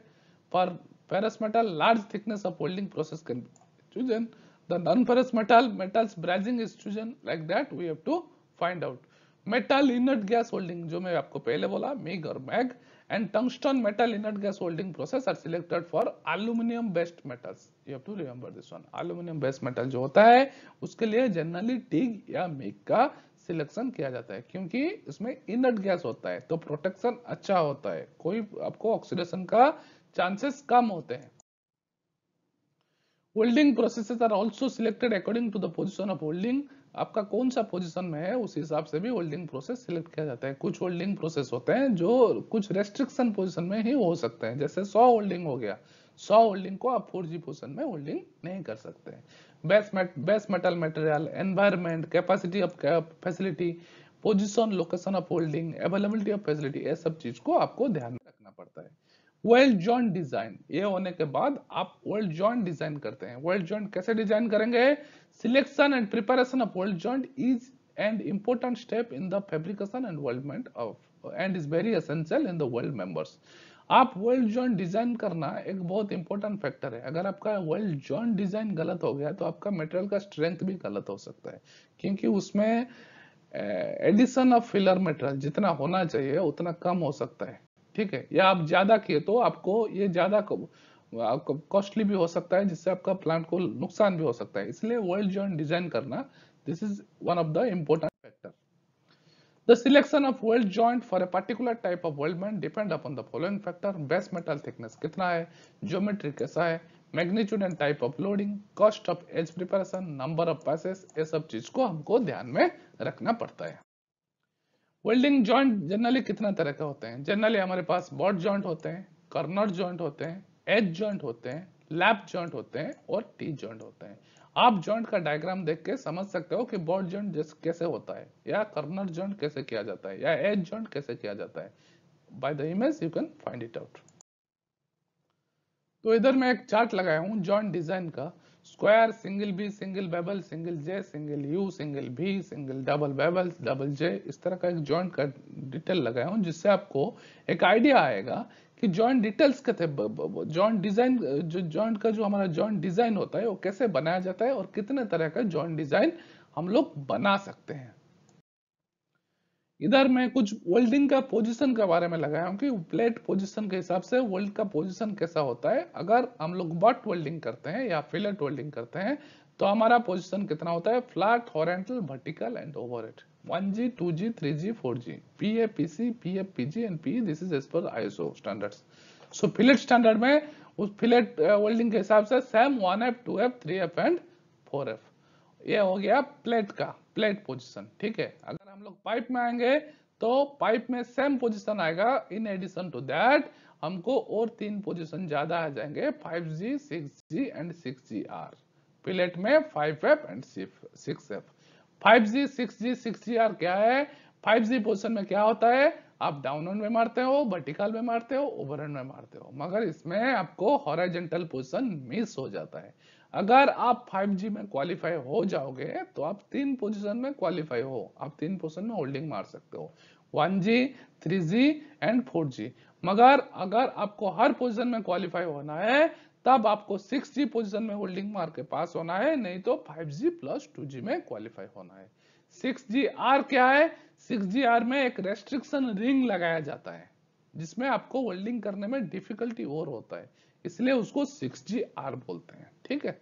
For ferrous metal, large thickness of welding process can be chosen. The non-ferrous metal, metals brazing is chosen. Like that, we have to find out. Metal inert gas welding, जो मैं आपको पहले बोला MiG और MAG, and tungsten metal inert gas welding process are selected for aluminium based metals. You have to remember this one. Aluminium based metal जो होता है उसके लिए generally TIG या मिग का सिलेक्शन किया जाता है क्योंकि इसमें इनर्ट गैस होता है तो प्रोटेक्शन अच्छा होता है कोई आपको ऑक्सीडेशन का चांसेस कम होते हैं welding processes are also selected according to the position of welding आपका कौन सा पोजीशन में है उस हिसाब से भी होल्डिंग प्रोसेस सिलेक्ट किया जाता है कुछ होल्डिंग प्रोसेस होते हैं जो कुछ रेस्ट्रिक्शन पोजीशन में ही हो सकते हैं जैसे सौ होल्डिंग हो गया सौ होल्डिंग को आप फोर जी पोजिशन में होल्डिंग नहीं कर सकते हैं base met, base metal material, environment, capacity of facility, position location of welding availability of facility ये सब चीज को आपको ध्यान में रखना पड़ता है वेल्ड जॉइंट डिजाइन ये होने के बाद आप वेल जॉइंट डिजाइन करते हैं वेल जॉइंट कैसे डिजाइन करेंगे selection and preparation of weld joint is and important step in the fabrication and weldment of and is very essential in the weld members आप वेल्ड जॉइंट डिजाइन करना एक बहुत important factor है अगर आपका वेल्ड जॉइंट डिजाइन गलत हो गया तो आपका मेटेरियल का स्ट्रेंथ भी गलत हो सकता है क्योंकि उसमें एडिशन ऑफ फिलर मेटेरियल जितना होना चाहिए उतना कम हो सकता है ठीक है या आप ज्यादा किए तो आपको ये ज्यादा आपको कॉस्टली भी हो सकता है जिससे आपका प्लांट को नुकसान भी हो सकता है इसलिए वर्ल्ड जॉइंट डिजाइन करना this is one of the important factor The selection of weld joint for a particular type of weldment depend upon the following factor: base metal thickness कितना है, geometry कैसा है, magnitude and type of loading, cost of edge preparation, number of passes, ये सब चीज को हमको ध्यान में रखना पड़ता है Welding joint generally कितना तरह के होते हैं Generally हमारे पास बॉड joint होते हैं corner joint होते हैं edge joint होते हैं lap joint होते हैं और T joint होते हैं आप जॉइंट का डायग्राम देख के समझ सकते हो कि बॉड जॉइंट कैसे होता है या कर्नर जॉइंट कैसे किया जाता है या एज जॉइंट कैसे किया जाता है by the image you can find it out तो इधर मैं एक चार्ट लगाया हूं जॉइंट डिजाइन का square single V single bevel single J single U single V single double bevel double J इस तरह का एक जॉइंट का डिटेल लगाया हूं जिससे आपको एक आइडिया आएगा कि जॉइंट डिटेल्स कहते जॉइंट डिजाइन जो जॉइंट का जो हमारा जॉइंट डिजाइन होता है वो कैसे बनाया जाता है और कितने तरह का जॉइंट डिजाइन हम लोग बना सकते हैं इधर मैं कुछ वेल्डिंग का पोजीशन के बारे में लगाया हूँ कि प्लेट पोजीशन के हिसाब से वेल्ड का पोजीशन कैसा होता है अगर हम लोग बट वेल्डिंग करते हैं या फिलेट वेल्डिंग करते हैं तो हमारा पोजीशन कितना होता है flat horizontal vertical and overhead 1G, 2G, 3G, 4G, PA, PC, PF, PG and PE. This is as per ISO standards. So fillet standard में उस फिलेट वेल्डिंग uh, के हिसाब से same 1F, 2F, 3F and 4F. ये हो गया plate का plate position ठीक है अगर हम लोग पाइप में आएंगे तो पाइप में सेम पोजिशन आएगा इन एडिशन टू दैट हमको और तीन पोजिशन ज्यादा आ जाएंगे 5G, 6G and 6GR. Plate में 5F and 6F. 5G, 6G, 6GR क्या है 5G पोजिशन में क्या होता है आप डाउन ऑन में मारते हो वर्टिकल में मारते हो ओवरऑन में मारते हो मगर इसमें आपको हॉराइजेंटल पोजिशन मिस हो जाता है अगर आप 5G में क्वालिफाई हो जाओगे तो आप तीन पोजीशन में क्वालिफाई हो आप तीन पोजीशन में होल्डिंग मार सकते हो 1G, 3G एंड 4G मगर अगर आपको हर पोजीशन में क्वालिफाई होना है तब आपको 6G पोजीशन में होल्डिंग मार्क के पास होना है नहीं तो 5G प्लस 2G में क्वालिफाई होना है 6GR क्या है 6GR में एक रेस्ट्रिक्शन रिंग लगाया जाता है जिसमें आपको होल्डिंग करने में डिफिकल्टी और होता है इसलिए उसको 6GR बोलते हैं ठीक है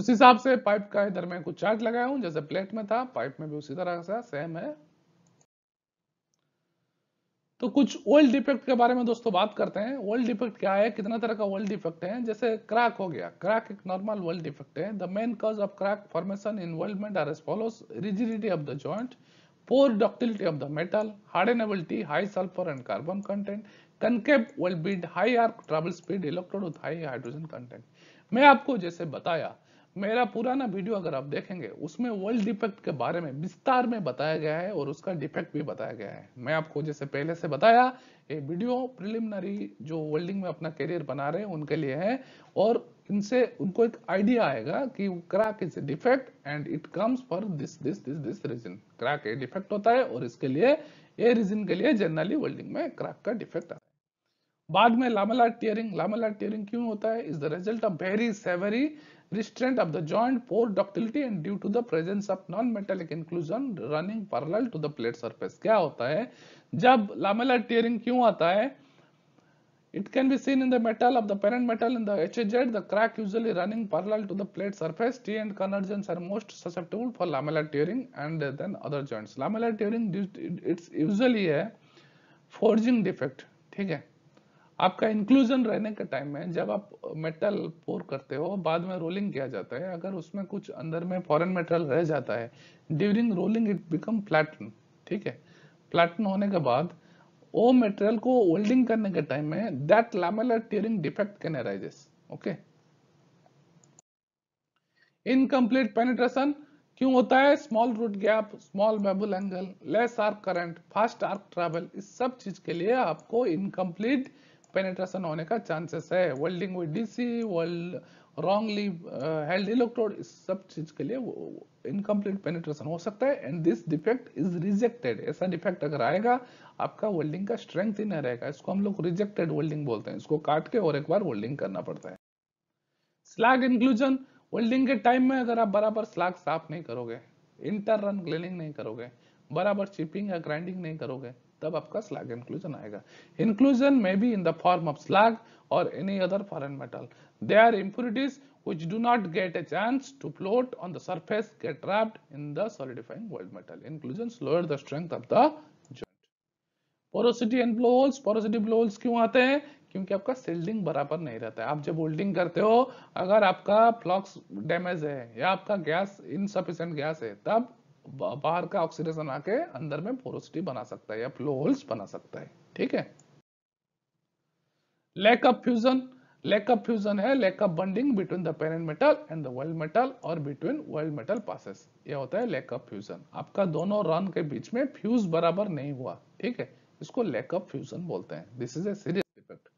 उस हिसाब से पाइप का इधर मैं कुछ चार्ट लगाया हूं जैसे प्लेट में था पाइप में भी उसी तरह से सेम है तो कुछ ऑयल डिफेक्ट के बारे में दोस्तों बात करते हैं ऑयल डिफेक्ट क्या है कितना तरह का ऑयल डिफेक्ट है जैसे क्रैक हो गया क्रैक एक नॉर्मल ऑयल डिफेक्ट है the main cause of crack formation in weldment are as follows rigidity of the joint poor ductility of the metal hardenability high sulphur and carbon content concave weld bead high arc travel speed electrode high hydrogen content मैं आपको जैसे बताया मेरा पुराना video अगर आप देखेंगे उसमें वर्ल्ड डिफेक्ट के बारे में विस्तार में बताया गया है और उसका डिफेक्ट भी बताया गया है मैं आपको जैसे पहले से बताया ये वीडियो प्रिलिमिनरी जो वेल्डिंग में अपना करियर बना रहे हैं उनके लिए है और इनसे उनको एक आइडिया आएगा कि crack is a defect and it comes for this this this this reason crack a defect होता है और इसके लिए ये रीजन के लिए जनरली वेल्डिंग में क्रैक का डिफेक्ट आता है बाद में लामेला टियरिंग लामेला टियरिंग क्यों होता है is the result of very severe restraint of the joint, poor ductility and due to the presence of non-metallic inclusion running parallel to the plate surface. kya hota hai jab lamellar tearing क्यों aata hai It can be seen in the metal of the parent metal in the HZ, the crack usually running parallel to the plate surface. T and convergence are most susceptible for lamellar tearing and then other joints. Lamellar tearing, it's usually a forging defect. theek hai आपका inclusion रहने के time में जब आप metal पोर करते हो बाद में रोलिंग किया जाता है अगर उसमें कुछ अंदर में फॉरेन मेटल रह जाता है during rolling it become flatten ठीक है प्लैटन होने के बाद वो मेटेरियल को वेल्डिंग करने के टाइम में that lamellar tearing defect can arises okay incomplete penetration क्यों होता है small root gap small bevel angle less arc current fast arc travel इस सब चीज के लिए आपको इनकम्प्लीट पेनेट्रेशन होने का चांसेस है welding with DC weld wrongly held electrode इस सब चीज के लिए इनकम्प्लीट पेनेट्रेशन हो सकता है and this defect is rejected ऐसा डिफेक्ट अगर आएगा आपका वेल्डिंग का स्ट्रेंथ ही नहीं रहेगा इसको हम लोग रिजेक्टेड वेल्डिंग बोलते हैं इसको काट के और एक बार वेल्डिंग करना पड़ता है स्लैग इंक्लूजन वेल्डिंग के टाइम में अगर आप बराबर स्लैग साफ नहीं करोगे इंटर रन ग्लेनिंग नहीं करोगे बराबर चिपिंग या ग्राइंडिंग नहीं करोगे तब आपका स्लैग इंक्लूजन आएगा इंक्लूजन में भी in the form of slag और any other foreign metal they are impurities which do not get a chance to float on the surface get trapped in the solidifying gold metal. Inclusions lower the strength of the joint. Porosity and blow holes. Porosity blow holes क्यों आते हैं क्योंकि आपका shielding बराबर नहीं रहता है आप जब होल्डिंग करते हो अगर आपका फ्लॉक्स डैमेज है या आपका gas इनसफिशेंट गैस है तब बाहर का ऑक्सीडेशन आके अंदर में पोरोसिटी बना सकता है या फ्लो होल्स बना सकता है ठीक है lack of fusion lack of fusion है lack of bonding between the parent metal and the weld metal और बिटवीन वर्ल्ड मेटल पासेस ये होता है लैक ऑफ फ्यूजन आपका दोनों रन के बीच में फ्यूज बराबर नहीं हुआ ठीक है इसको लैक ऑफ फ्यूजन बोलते हैं this is a serious effect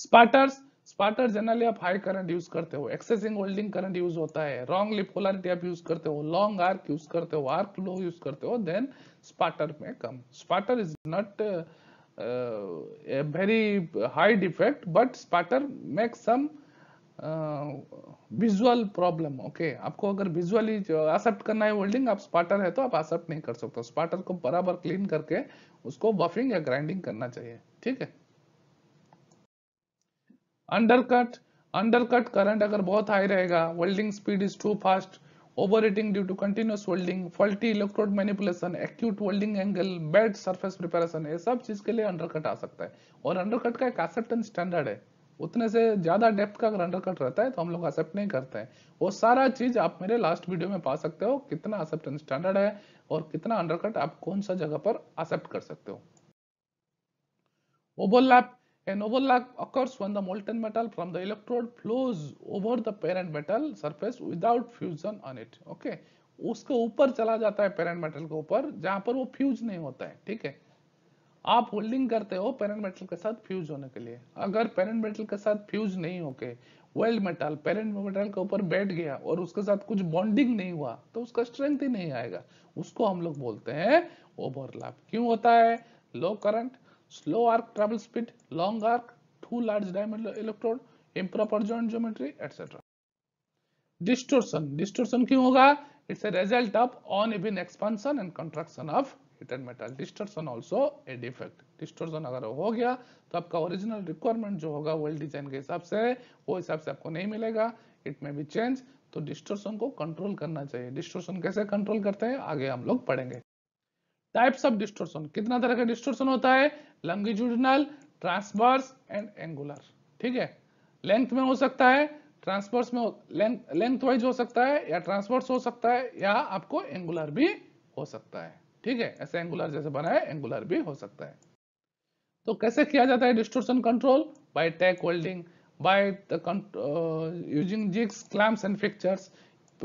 spatters spatter generally आप हाई करंट यूज करते हो एक्सेसिंग होल्डिंग करंट यूज होता है रॉन्ग लिप पोलरिटी आप यूज करते हो लॉन्ग आर्क यूज करते हो आर्क लो यूज करते हो देन स्पार्टर में कम spatter is not very high defect but spatter make some visual problem okay आपको अगर विजुअली एक्सेप्ट uh, करना है होल्डिंग आप स्पार्टर है तो आप एक्सेप्ट नहीं कर सकते स्पार्टर को बराबर क्लीन करके उसको बफिंग या ग्राइंडिंग करना चाहिए ठीक है अंडरकट अंडरकट करंट अगर बहुत हाई रहेगा welding speed is too fast over heating due to continuous welding faulty electrode manipulation acute welding angle bad surface preparation ये सब चीज के लिए अंडरकट आ सकता है और अंडरकट का एक एक्सेप्टेंस स्टैंडर्ड है उतने से ज्यादा डेप्थ का अगर अंडरकट रहता है तो हम लोग एक्सेप्ट नहीं करते हैं वो सारा चीज आप मेरे लास्ट वीडियो में पा सकते हो कितना एक्सेप्टेंस स्टैंडर्ड है और कितना अंडरकट आप कौन सा जगह पर एक्सेप्ट कर सकते हो overlap An overlap occurs when the molten metal from the electrode flows over the parent metal surface without fusion on it. Okay, उसके ऊपर चला जाता है पेरेंट मेटल के ऊपर जहां पर वो फ्यूज नहीं होता है ठीक है आप होल्डिंग करते हो पेरेंट मेटल के साथ फ्यूज होने के लिए अगर पेरेंट मेटल के साथ फ्यूज नहीं होके वेल्ड मेटल पेरेंट मेटल के ऊपर बैठ गया और उसके साथ कुछ बॉन्डिंग नहीं हुआ तो उसका स्ट्रेंथ ही नहीं आएगा उसको हम लोग बोलते हैं ओवरलैप क्यों होता है low current slow arc travel speed, long arc, too large diamond electrode, improper joint geometry, etc. Distortion. Distortion क्यों होगा? It's a result of uneven expansion and contraction of heated metal. Distortion also a defect. Distortion अगर हो गया तो आपका original requirement जो होगा world design के हिसाब से वो हिसाब से आपको नहीं मिलेगा. It may be changed. तो डिस्टोर्सन को कंट्रोल करना चाहिए डिस्टोर्सन कैसे कंट्रोल करते हैं आगे हम लोग पढ़ेंगे टाइप्स ऑफ डिस्टोर्शन कितना तरह का डिस्टोर्शन होता है लंगिट्यूडनल ट्रांसवर्स एंड एंगुलर ठीक है लेंथ में हो सकता है ट्रांसवर्स में लेंथ वाइज हो सकता है या ट्रांसवर्स हो सकता है या आपको एंगुलर भी हो सकता है ठीक है ऐसे एंगुलर जैसे बना है एंगुलर भी हो सकता है तो कैसे किया जाता है distortion control by tack welding by the using jigs clamps and fixtures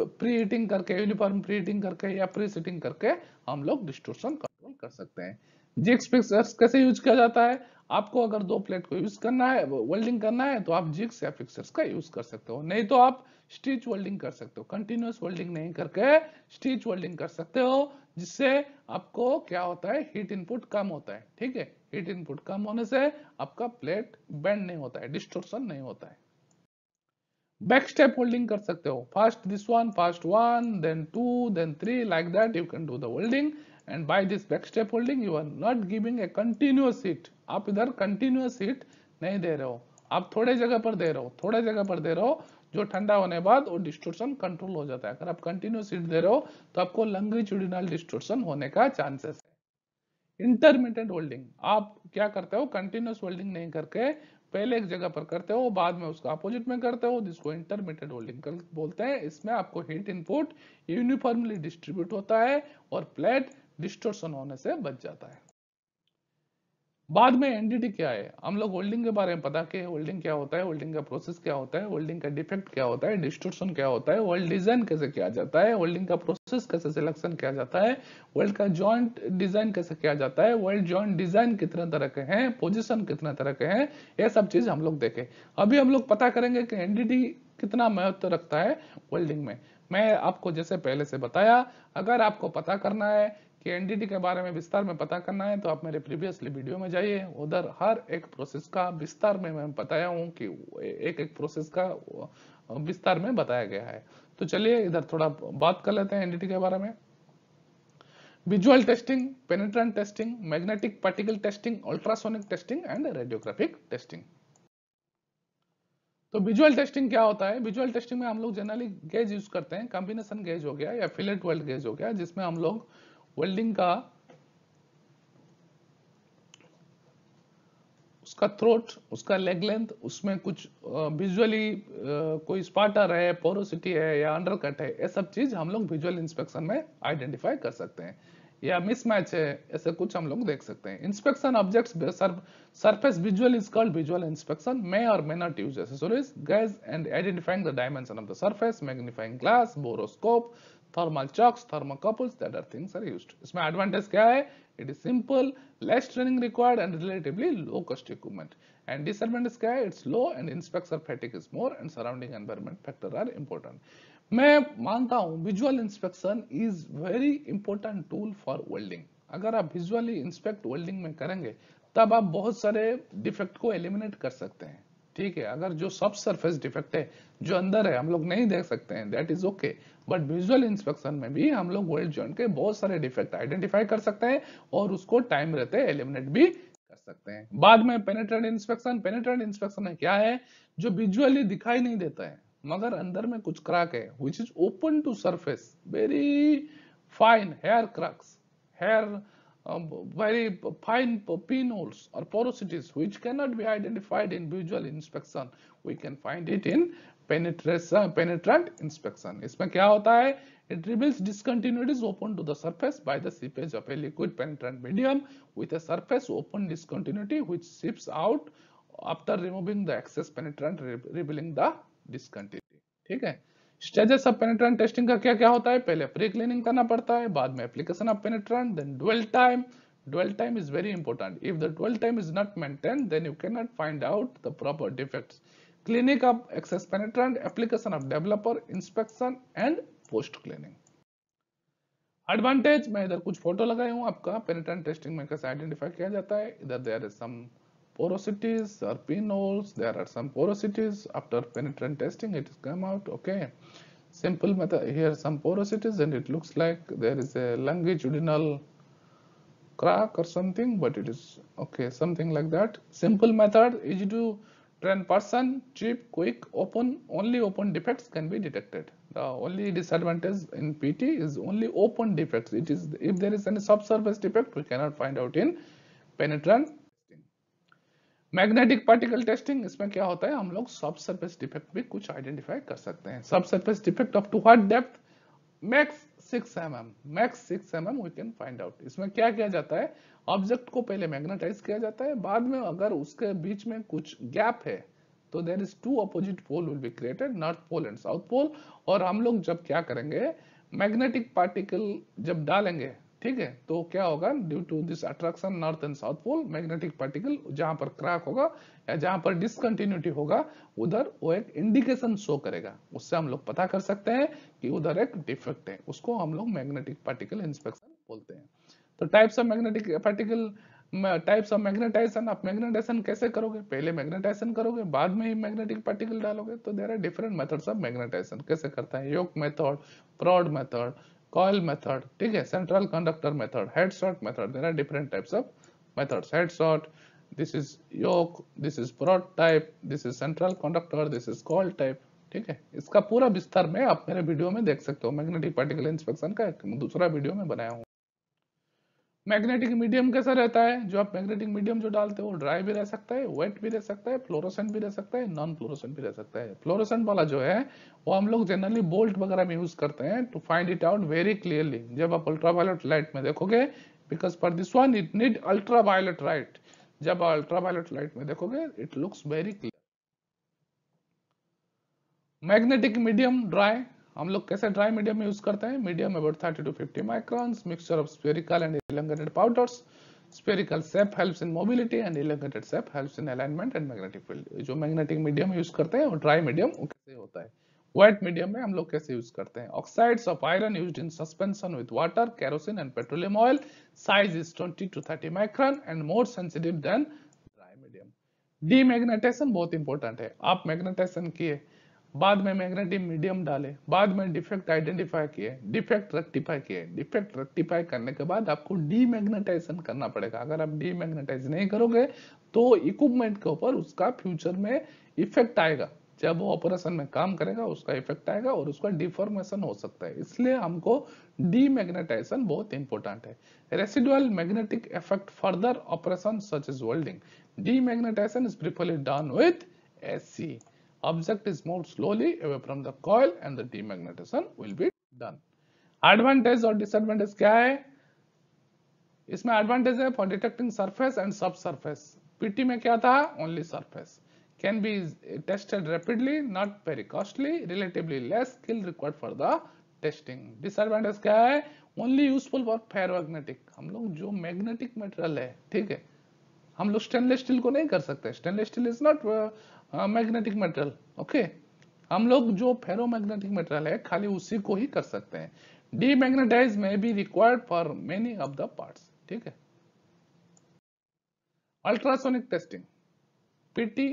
pre heating करके यूनिफॉर्म प्री हीटिंग करके या प्री सीटिंग करके हम लोग डिस्ट्रोशन कंट्रोल कर सकते हैं जिक्स फिक्सर्स कैसे यूज किया जाता है आपको अगर दो प्लेट को यूज करना है वेल्डिंग करना है तो आप जिक्स या फिक्सर्स का यूज कर सकते हो नहीं तो आप स्टिच वेल्डिंग कर सकते हो कंटिन्यूस वेल्डिंग नहीं करके स्टिच वेल्डिंग कर सकते हो जिससे आपको क्या होता है हीट इनपुट कम होता है ठीक है हीट इनपुट कम होने से आपका प्लेट बेंड नहीं होता है डिस्टोर्शन नहीं होता है back step holding kar sakte ho first this one first one then two then three like that you can do the holding and by this back step holding you are not giving a continuous hit आप इधर continuous hit नहीं दे रहे हो आप थोड़े जगह पर दे रहे हो थोड़े जगह पर दे रहे हो जो ठंडा होने बाद वो डिस्टोर्शन कंट्रोल हो जाता है अगर आप कंटिन्यूस हिट दे रहे हो तो आपको लंग्रीचुडिनल डिस्टोर्शन होने का चांसेस है इंटरमीडिएट होल्डिंग आप क्या करते हो कंटिन्यूस होल्डिंग नहीं करके पहले एक जगह पर करते हो बाद में उसका अपोजिट में करते हो जिसको इंटरमीडिएट होल्डिंग बोलते हैं इसमें आपको हीट इनपुट यूनिफॉर्मली डिस्ट्रीब्यूट होता है और प्लेट डिस्टोर्शन होने से बच जाता है बाद में एनडीटी क्या है हम लोग होल्डिंग के बारे में पता के होल्डिंग क्या होता है होल्डिंग का प्रोसेस क्या होता है होल्डिंग का डिफेक्ट क्या होता है डिस्ट्रक्शन क्या होता है वर्ल्ड डिजाइन कैसे किया जाता है होल्डिंग का प्रोसेस कैसे सिलेक्शन किया जाता है वर्ल्ड का जॉइंट डिजाइन कैसे किया जाता है वर्ल्ड जॉइंट डिजाइन कितने तरह के हैं पोजिशन कितने तरह के हैं ये सब चीज हम लोग देखे अभी हम लोग पता करेंगे कि एनडीटी कितना महत्व रखता है वेल्डिंग में मैं आपको जैसे पहले से बताया अगर आपको पता करना है कि एनडीटी के बारे में विस्तार में पता करना है तो आप मेरे प्रीवियसली वीडियो में जाइए उधर हर एक प्रोसेस का विस्तार में मैं बताया हूँ कि एक एक प्रोसेस का विस्तार में बताया गया है तो चलिए इधर थोड़ा बात कर लेते हैं एनडीटी के बारे में visual testing penetrant testing magnetic particle testing ultrasonic testing and radiographic testing तो विजुअल टेस्टिंग क्या होता है विजुअल टेस्टिंग में हम लोग जनरली गेज यूज करते हैं कॉम्बिनेशन गेज हो गया या फिलेट वर्ल्ड गेज हो गया जिसमें हम लोग वेल्डिंग का उसका थ्रोट उसका लेग लेंथ उसमें कुछ विजुअली कोई स्पार्टर है पोरोसिटी है या अंडरकट है ये सब चीज हम लोग विजुअल इंस्पेक्शन में आइडेंटिफाई कर सकते हैं या मिसमैच है ऐसे कुछ हम लोग देख सकते हैं inspection objects surface visual is called visual inspection may or may not use accessories gauges and identifying the dimension of the surface magnifying glass borescope thermal chalks thermal couples other things are use इसमें advantage क्या है it is simple less training required and relatively low cost equipment and disadvantage क्या है it's low and inspector fatigue is more and surrounding environment factor are important मैं मानता हूं visual inspection is very important tool for welding अगर आप visually inspect welding में करेंगे तब आप बहुत सारे डिफेक्ट को एलिमिनेट कर सकते हैं ठीक है अगर जो सब सरफेस डिफेक्ट है जो अंदर है हम लोग नहीं देख सकते हैं that is okay but visual inspection में भी हम लोग वेल्ड जॉइंट के बहुत सारे डिफेक्ट आइडेंटिफाई कर सकते हैं और उसको टाइम रहते एलिमिनेट भी कर सकते हैं बाद में पेनेट्रेंट इंस्पेक्शन पेनेट्रेंट इंस्पेक्शन में क्या है जो विजुअली दिखाई नहीं देता है मगर अंदर में कुछ क्रैक है which is open to surface very fine hair cracks hair very very fine और porosities which can not be identified in visual inspection we can find it in penetration penetrant inspection इसमें क्या होता है it reveals discontinuities open to the surface by the seepage of a liquid penetrant medium with a surface open discontinuity which seeps out after removing the excess penetrant revealing the discontinuity ठीक है stages of पेनिट्रेंट testing का क्या क्या होता है पहले pre cleaning करना पड़ता है बाद में application of penetrant then dwell time dwell time is very important if the dwell time is not maintain then you can not find out the proper defects cleaning up access penetrant, application of developer, inspection and post cleaning. Advantage मैं इधर कुछ photo लगाए हूँ आपका पेनिटेंट testing में कैसे identify किया जाता है इधर there is some porosities or pinholes there are some porosities after penetrant testing it is come out okay simple method here some porosities and it looks like there is a longitudinal crack or something but it is okay something like that simple method easy to train person, cheap, quick, open, only open defects can be detected. The only disadvantage in PT is only open defects. It is if there is any subsurface defect, we cannot find out in penetrant magnetic particle testing इसमें क्या होता है हम लोग सब subsurface defect भी कुछ identify कर सकते हैं subsurface defect of to heart depth max 6 M M max six M M we can find out इसमें क्या किया जाता है ऑब्जेक्ट को पहले मैग्नेटाइज किया जाता है बाद में अगर उसके बीच में कुछ गैप है तो there is two opposite pole will be created north pole and south pole और हम लोग जब क्या करेंगे मैग्नेटिक पार्टिकल जब डालेंगे ठीक है तो क्या होगा due to this attraction north and south pole magnetic particle जहां पर क्रैक होगा या जहां पर डिसकंटिन्यूटी होगा उधर वो एक इंडिकेशन शो करेगा उससे हम लोग पता कर सकते हैं कि उधर एक डिफेक्ट है उसको हम लोग मैग्नेटिक पार्टिकल इंस्पेक्शन बोलते हैं तो types of magnetic particle types of magnetization आप मैग्नेटाइजेशन कैसे करोगे पहले मैग्नेटाइजेशन करोगे बाद में ही मैग्नेटिक पार्टिकल डालोगे तो there are different methods of magnetization कैसे करता है yoke method prod method coil method ठीक है central conductor method head shot method there are different types of method head shot this is yoke this is prod type this is central conductor this is coil type ठीक है इसका पूरा विस्तार में आप मेरे वीडियो में देख सकते हो मैग्नेटिक पार्टिकल इंस्पेक्शन का दूसरा वीडियो में बनाया हूँ मैग्नेटिक मीडियम कैसा रहता है जो आप मैग्नेटिक मीडियम जो डालते हो ड्राई भी रह सकता है वेट भी रह सकता है फ्लोरोसेंट भी रह सकता है नॉन फ्लोरोसेंट भी रह सकता है फ्लोरोसेंट वाला जो है वो हम लोग जनरली बोल्ट वगैरह में यूज करते हैं to find it out very clearly जब आप अल्ट्रावायलेट लाइट में देखोगे because for this one it need ultraviolet light जब आप अल्ट्रावायलेट लाइट में देखोगे it looks very clear magnetic medium dry हम लोग कैसे ड्राई मीडियम में यूज करते हैं medium about thirty to fifty microns mixture of spherical and elongated powders spherical shape helps in mobility and elongated shape helps in alignment and magnetic field जो magnetic medium use करते हैं वो dry medium कैसे होता है white medium में हम लोग कैसे यूज करते हैं oxides of iron use in suspension with water kerosene and petroleum oil size is twenty to thirty micron and more sensitive than dry medium demagnetization बहुत इंपॉर्टेंट है आप मैग्नेटेशन किए बाद में मैग्नेटिक मीडियम डाले बाद में डिफेक्ट आइडेंटिफाई किए डिफेक्ट रेक्टिफाई किए डिफेक्ट रेक्टिफाई करने के बाद आपको डीमैग्नेटाइजेशन करना पड़ेगा अगर आप डीमैग्नेटाइज नहीं करोगे तो इक्विपमेंट के ऊपर उसका फ्यूचर में इफेक्ट आएगा जब वो ऑपरेशन में काम करेगा उसका इफेक्ट आएगा और उसका डिफॉर्मेशन हो सकता है इसलिए हमको डीमैग्नेटाइजेशन बहुत इंपॉर्टेंट है residual magnetic effect further operation such is welding demagnetization is preferably done with AC object is moved slowly away from the coil and the demagnetization will be done. Advantage और disadvantage क्या है इसमें advantage है for detecting surface and subsurface PT में क्या था only surface can be tested rapidly not very costly relatively less skill required for the testing disadvantage क्या है ओनली यूजफुल फॉर फेरोमैग्नेटिक हम लोग जो मैग्नेटिक मटेरियल है ठीक है हम लोग स्टेनलेस स्टील को नहीं कर सकते stainless steel is not magnetic material okay हम लोग जो फेरोमैग्नेटिक मेटेरियल है खाली उसी को ही कर सकते हैं de demagnetize may be required for many of the parts ठीक है ultrasonic testing PT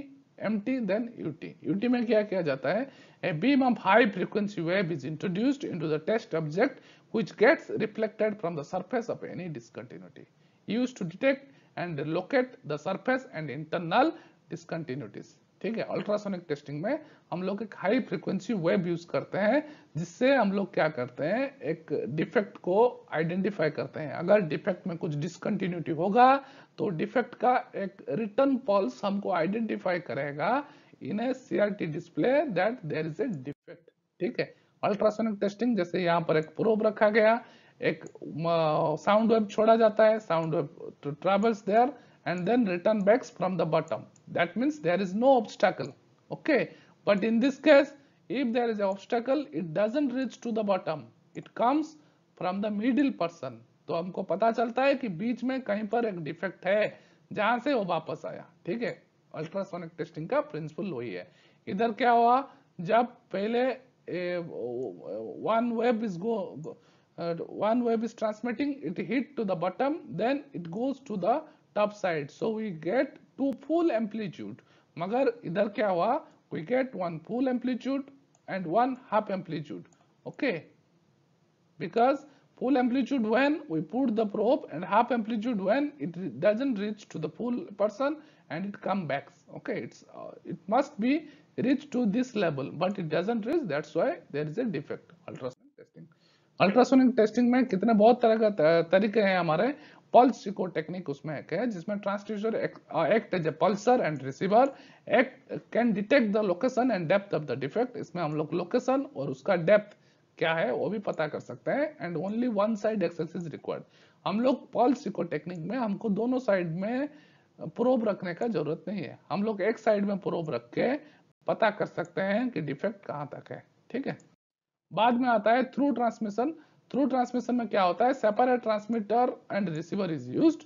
MT then UT UT में क्या किया जाता है a beam of high frequency wave is introduced into the test object which gets reflected from the surface of any discontinuity used to detect and locate the surface and internal discontinuities ठीक है ultrasonic testing में हम लोग एक high frequency web use करते हैं जिससे हम लोग क्या करते हैं एक डिफेक्ट को आइडेंटिफाई करते हैं अगर डिफेक्ट में कुछ डिसकंटिन्यूटी होगा तो डिफेक्ट का एक रिटर्न पॉल्स हमको आइडेंटिफाई करेगा in a CRT display that there is a defect ठीक है अल्ट्रासोनिक टेस्टिंग जैसे यहाँ पर एक प्रोब रखा गया एक साउंड वेब छोड़ा जाता है sound wave travels there and then return backs from the bottom that means there is no obstacle okay but in this case if there is an obstacle it doesn't reach to the bottom it comes from the middle person तो हमको पता चलता है कि बीच में कहीं पर एक डिफेक्ट है जहां से वो वापस आया ठीक है अल्ट्रासोनिक टेस्टिंग का प्रिंसिपल वही है इधर क्या हुआ जब पहले one web is go uh, one web is transmitting it hit to the bottom then it goes to the top side so we get two full amplitude मगर इधर क्या हुआ we get one full amplitude and one half amplitude okay because full amplitude when we put the probe and half amplitude when it doesn't reach to the full person and it come back okay it's uh, it must be reach to this level but it doesn't reach that's why there is a defect ultrasonic testing ultrasonic testing में कितने बहुत तरह का तरीके हैं हमारे pulse सिको technique उसमें एक है जिसमें transducer act as a pulser and receiver act can detect the location and depth of the defect इसमें हम लोग लोकेशन और उसका डेप्थ क्या है वो भी पता कर सकते हैं and only one side access is required हम लोग पल्स सिको टेक्निक में हमको दोनों साइड में प्रोब रखने का जरूरत नहीं है हम लोग एक साइड में प्रोब रख के पता कर सकते हैं कि डिफेक्ट कहाँ तक है ठीक है बाद में आता है थ्रू ट्रांसमिशन थ्रू ट्रांसमिशन में क्या होता है separate transmitter and receiver is use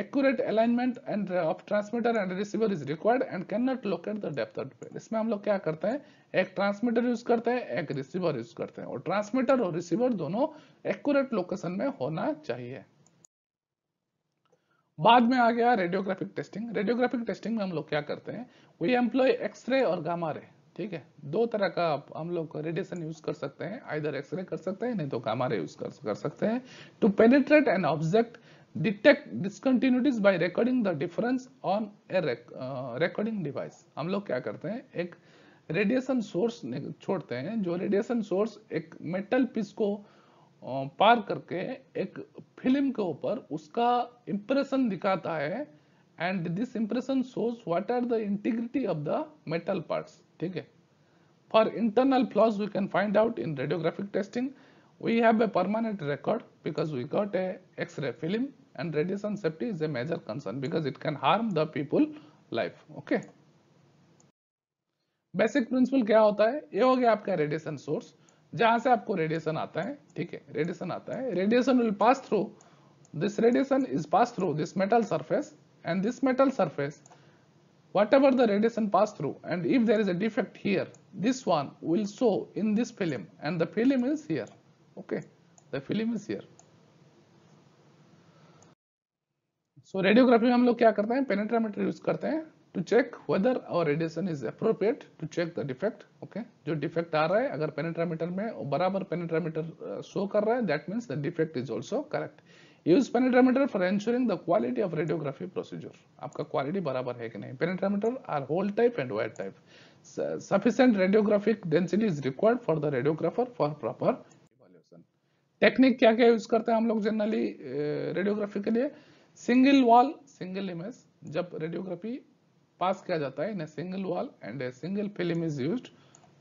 accurate alignment and of transmitter and receiver is required and can not locate the depth of field इसमें हम लोग क्या करते हैं एक ट्रांसमीटर यूज करते हैं एक रिसीवर यूज करते हैं और ट्रांसमीटर और रिसीवर दोनों एक्यूरेट लोकेशन में होना चाहिए बाद में आ गया रेडियोग्राफिक टेस्टिंग रेडियोग्राफिक टेस्टिंग में हम लोग क्या करते हैं वी एम्प्लॉय एक्सरे और गामा रे ठीक है दो तरह का हम लोग रेडिएशन यूज कर सकते हैं आइधर एक्सरे कर सकते हैं नहीं तो कामारे यूज कर, कर सकते हैं to penetrate an object detect discontinuities by recording the difference on a recording device हम लोग क्या करते हैं एक रेडिएशन सोर्स छोड़ते हैं जो रेडिएशन सोर्स एक मेटल पीस को uh, पार करके एक फिल्म के ऊपर उसका इंप्रेशन दिखाता है and this impression shows what are the integrity of the metal part ठीक है for internal flaws we can find out in radiographic testing we have a permanent record because we got a X ray film and radiation safety is a major concern because it can harm the people life okay basic principle क्या होता है ये हो गया आपका radiation source जहां से आपको रेडिएशन आता है ठीक है रेडिएशन आता है radiation will pass through this radiation is pass through this metal surface and this metal surface whatever the radiation pass through and if there is a defect here this one will show in this film and the film is here okay the film is here so radiography में हम लोग क्या करते हैं पेनेट्रामीटर use करते हैं to check whether or radiation is appropriate to check the defect okay जो defect आ रहा है अगर पेनेट्रामीटर में बराबर पेनेट्रामीटर शो कर रहा है that means the defect is also correct use penetrameter for ensuring the quality of radiography procedure आपका क्वालिटी बराबर है कि नहीं penetrameter are hole type and wire type sufficient radiographic density is required for the radiographer for proper evaluation technique क्या क्या use करते हैं हम लोग जनरली रेडियोग्राफी के लिए सिंगल वॉल सिंगल इमेज जब रेडियोग्राफी पास किया जाता है in a single wall and a single film is used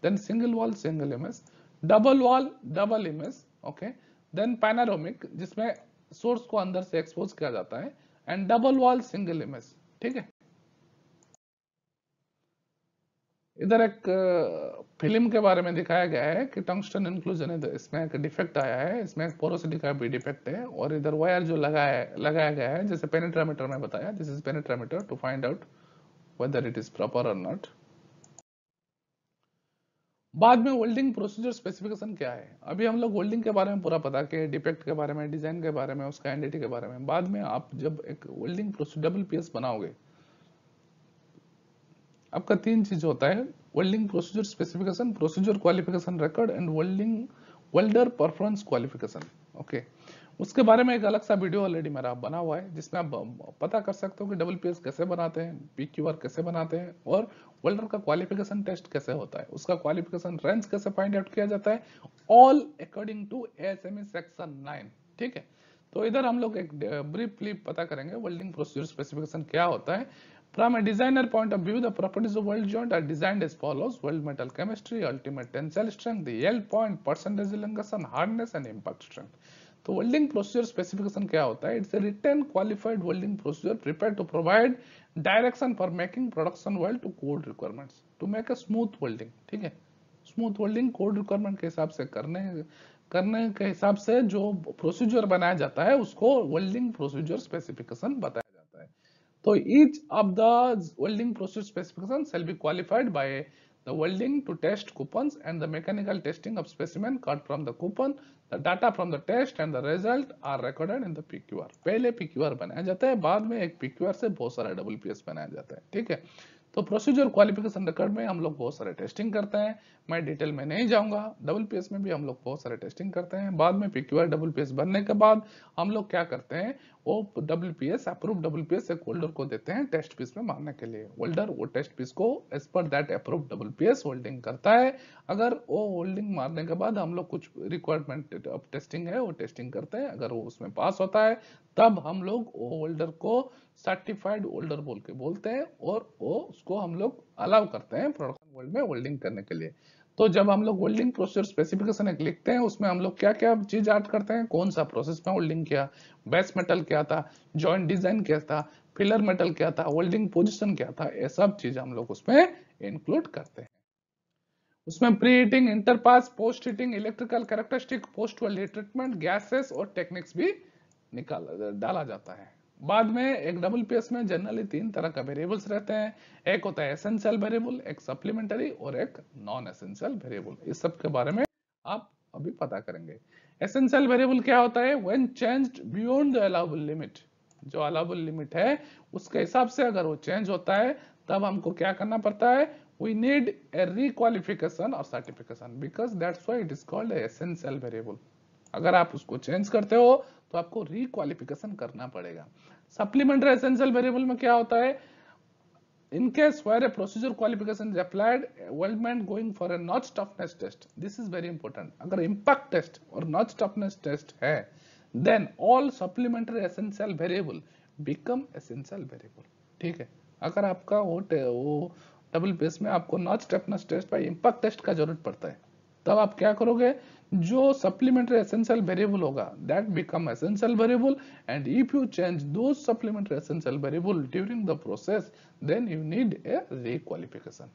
then single wall single image double wall double image okay then panoramic जिसमें सोर्स को अंदर से एक्सपोज किया जाता है and double wall single image ठीक है इधर एक फिल्म के बारे में दिखाया गया है कि टंगस्टन इंक्लूजन है इसमें एक डिफेक्ट आया है इसमें एक पोरोसिटी का भी डिफेक्ट है और इधर वायर जो लगाया लगाया गया है जैसे पेनेट्रामीटर में बताया this is penetrameter to find out whether it is proper or not बाद में होल्डिंग प्रोसीजर स्पेसिफिकेशन क्या है अभी हम लोग होल्डिंग के बारे में पूरा पता किया डिफेक्ट के बारे में डिजाइन के बारे में उसका एंडिटी के बारे में बाद में आप जब एक होल्डिंग डबल पीएस बनाओगे आपका तीन चीज होता है welding procedure specification procedure qualification record and welding welder performance qualification okay उसके बारे में एक अलग सा वीडियो ऑलरेडी मेरा बना हुआ है जिसमें आप पता कर सकते हो कि डबल पी कैसे बनाते हैं पी कैसे बनाते हैं और वेल्डर का क्वालिफिकेशन टेस्ट कैसे होता है उसका क्वालिफिकेशन रेंज कैसे फाइंड आउट किया जाता है all according to S section nine ठीक है तो इधर हम लोग एक ब्रीफली पता करेंगे वेल्डिंग प्रोसीजर स्पेसिफिकेशन क्या होता है From a designer point of view, the properties of weld joint are designed as follows. Weld metal chemistry, ultimate tensile strength, the L point, percentage elongation, hardness and impact strength. तो welding procedure specification क्या होता है it's written qualified welding procedure prepare to provide direction for making production weld to code requirement to make a smooth welding ठीक है smooth welding cold requirement के हिसाब से करने करने के हिसाब से जो प्रोसीजर बनाया जाता है उसको वेल्डिंग प्रोसीजर स्पेसिफिकेशन बताया जाता है तो each of the welding procedure specification shall be qualified by the welding to test coupons and the mechanical testing of specimen cut from the coupon the data from the test and the result are recorded in the pqr pehle pqr banaya jata hai baad mein ek pqr se bahut sara wps banaya jata hai theek hai तो procedure qualification record में हम लोग बहुत सारे testing करते हैं मैं detail में नहीं जाऊंगा डबल पी में भी हम लोग बहुत सारे टेस्टिंग करते हैं बाद में पी क्यू बनने के बाद हम लोग क्या करते हैं वो W P S approve W P S एक होल्डर को देते हैं टेस्ट पीस में मारने के लिए होल्डर वो टेस्ट पीस को as per that approve W P S holding करता है अगर वो होल्डिंग मारने के बाद हम लोग कुछ रिक्वायरमेंट ऑफ टेस्टिंग है वो टेस्टिंग करते हैं अगर वो उसमें पास होता है तब हम लोग वो होल्डर को सर्टिफाइड होल्डर बोल के बोलते हैं और वो उसको हम लोग अलाउ करते हैं प्रोडक्शन वर्ल्ड में होल्डिंग करने के लिए तो जब हम लोग होल्डिंग प्रोसीजर स्पेसिफिकेशन एक लिखते हैं उसमें हम लोग क्या क्या चीज ऐड करते हैं कौन सा प्रोसेस में होल्डिंग किया बेस मेटल क्या था जॉइंट डिजाइन क्या था फिलर मेटल क्या था होल्डिंग पोजिशन क्या था ये सब चीज हम लोग उसमें इंक्लूड करते हैं उसमें preheating interpass post heating electrical characteristic post welding treatment gases और टेक्निक्स भी निकाला डाला जाता है बाद में एक डबल पी में जनरली तीन तरह का वेरिएबल्स रहते हैं एक होता है एसेंशियल वेरिएबल एक सप्लीमेंटरी और एक नॉन एसेंशियल वेरिएबल इस सब के बारे में आप अभी पता करेंगे एसेंशियल वेरिएबल क्या होता है when changed beyond the allowable limit जो अलाउबल लिमिट है उसके हिसाब से अगर वो चेंज होता है तब हमको क्या करना पड़ता है वी नीड ए रिक्वालिफिकेशन और certification because that's why it is called essential variable अगर आप उसको चेंज करते हो तो आपको रिक्वालिफिकेशन करना पड़ेगा सप्लीमेंट्री एसेंशियल वेरिएबल में क्या होता है in case where a procedure qualification is applied weldman going for a notch toughness test this is very important agar impact test or notch toughness test hai then all supplementary essential variable become essential variable ठीक है अगर आपका वो वो double base में आपको notch toughness test पर impact test का जरूरत पड़ता है तब आप क्या करोगे जो सप्लीमेंट्री एसेंशियल वेरिएबल होगा that become essential variable and if you change those supplementary essential variable during the process then you need a requalification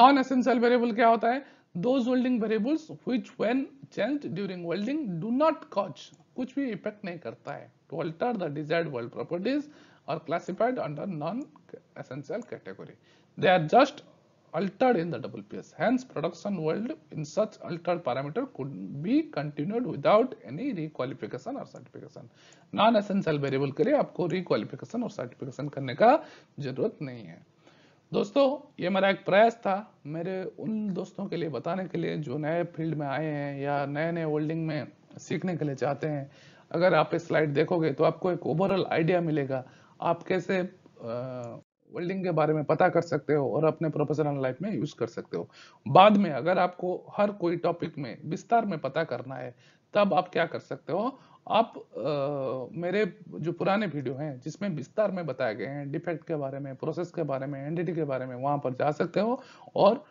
non essential variable क्या होता है those welding variables which when changed during welding do not cause कुछ भी effect नहीं करता है to alter the desired world properties are classified under non essential category they are just altered in the WPS. Hence, production world in such altered parameter could be continued without any requalification or certification. Non-essential variable के लिए आपको requalification और certification करने का जरूरत नहीं है दोस्तों ये मेरा एक प्रयास था मेरे उन दोस्तों के लिए बताने के लिए जो नए फील्ड में आए हैं या नए नए वेल्डिंग में सीखने के लिए चाहते हैं अगर आप इस स्लाइड देखोगे तो आपको एक ओवरऑल आइडिया मिलेगा आप कैसे आ, वेल्डिंग के बारे में पता कर सकते हो और अपने प्रोफेशनल लाइफ में यूज कर सकते हो बाद में अगर आपको हर कोई टॉपिक में विस्तार में पता करना है तब आप क्या कर सकते हो आप आ, मेरे जो पुराने वीडियो हैं जिसमें विस्तार में बताए गए हैं डिफेक्ट के बारे में प्रोसेस के बारे में एनडीटी के बारे में वहां पर जा सकते हो और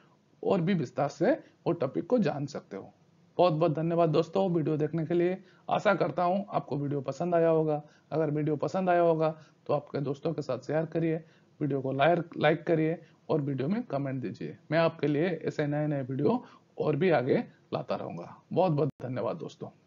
और भी विस्तार से वो टॉपिक को जान सकते हो बहुत बहुत धन्यवाद दोस्तों वीडियो देखने के लिए आशा करता हूँ आपको वीडियो पसंद आया होगा अगर वीडियो पसंद आया होगा तो आपके दोस्तों के साथ शेयर करिए वीडियो को लाइक करिए और वीडियो में कमेंट दीजिए मैं आपके लिए ऐसे नए नए वीडियो और भी आगे लाता रहूंगा बहुत बहुत धन्यवाद दोस्तों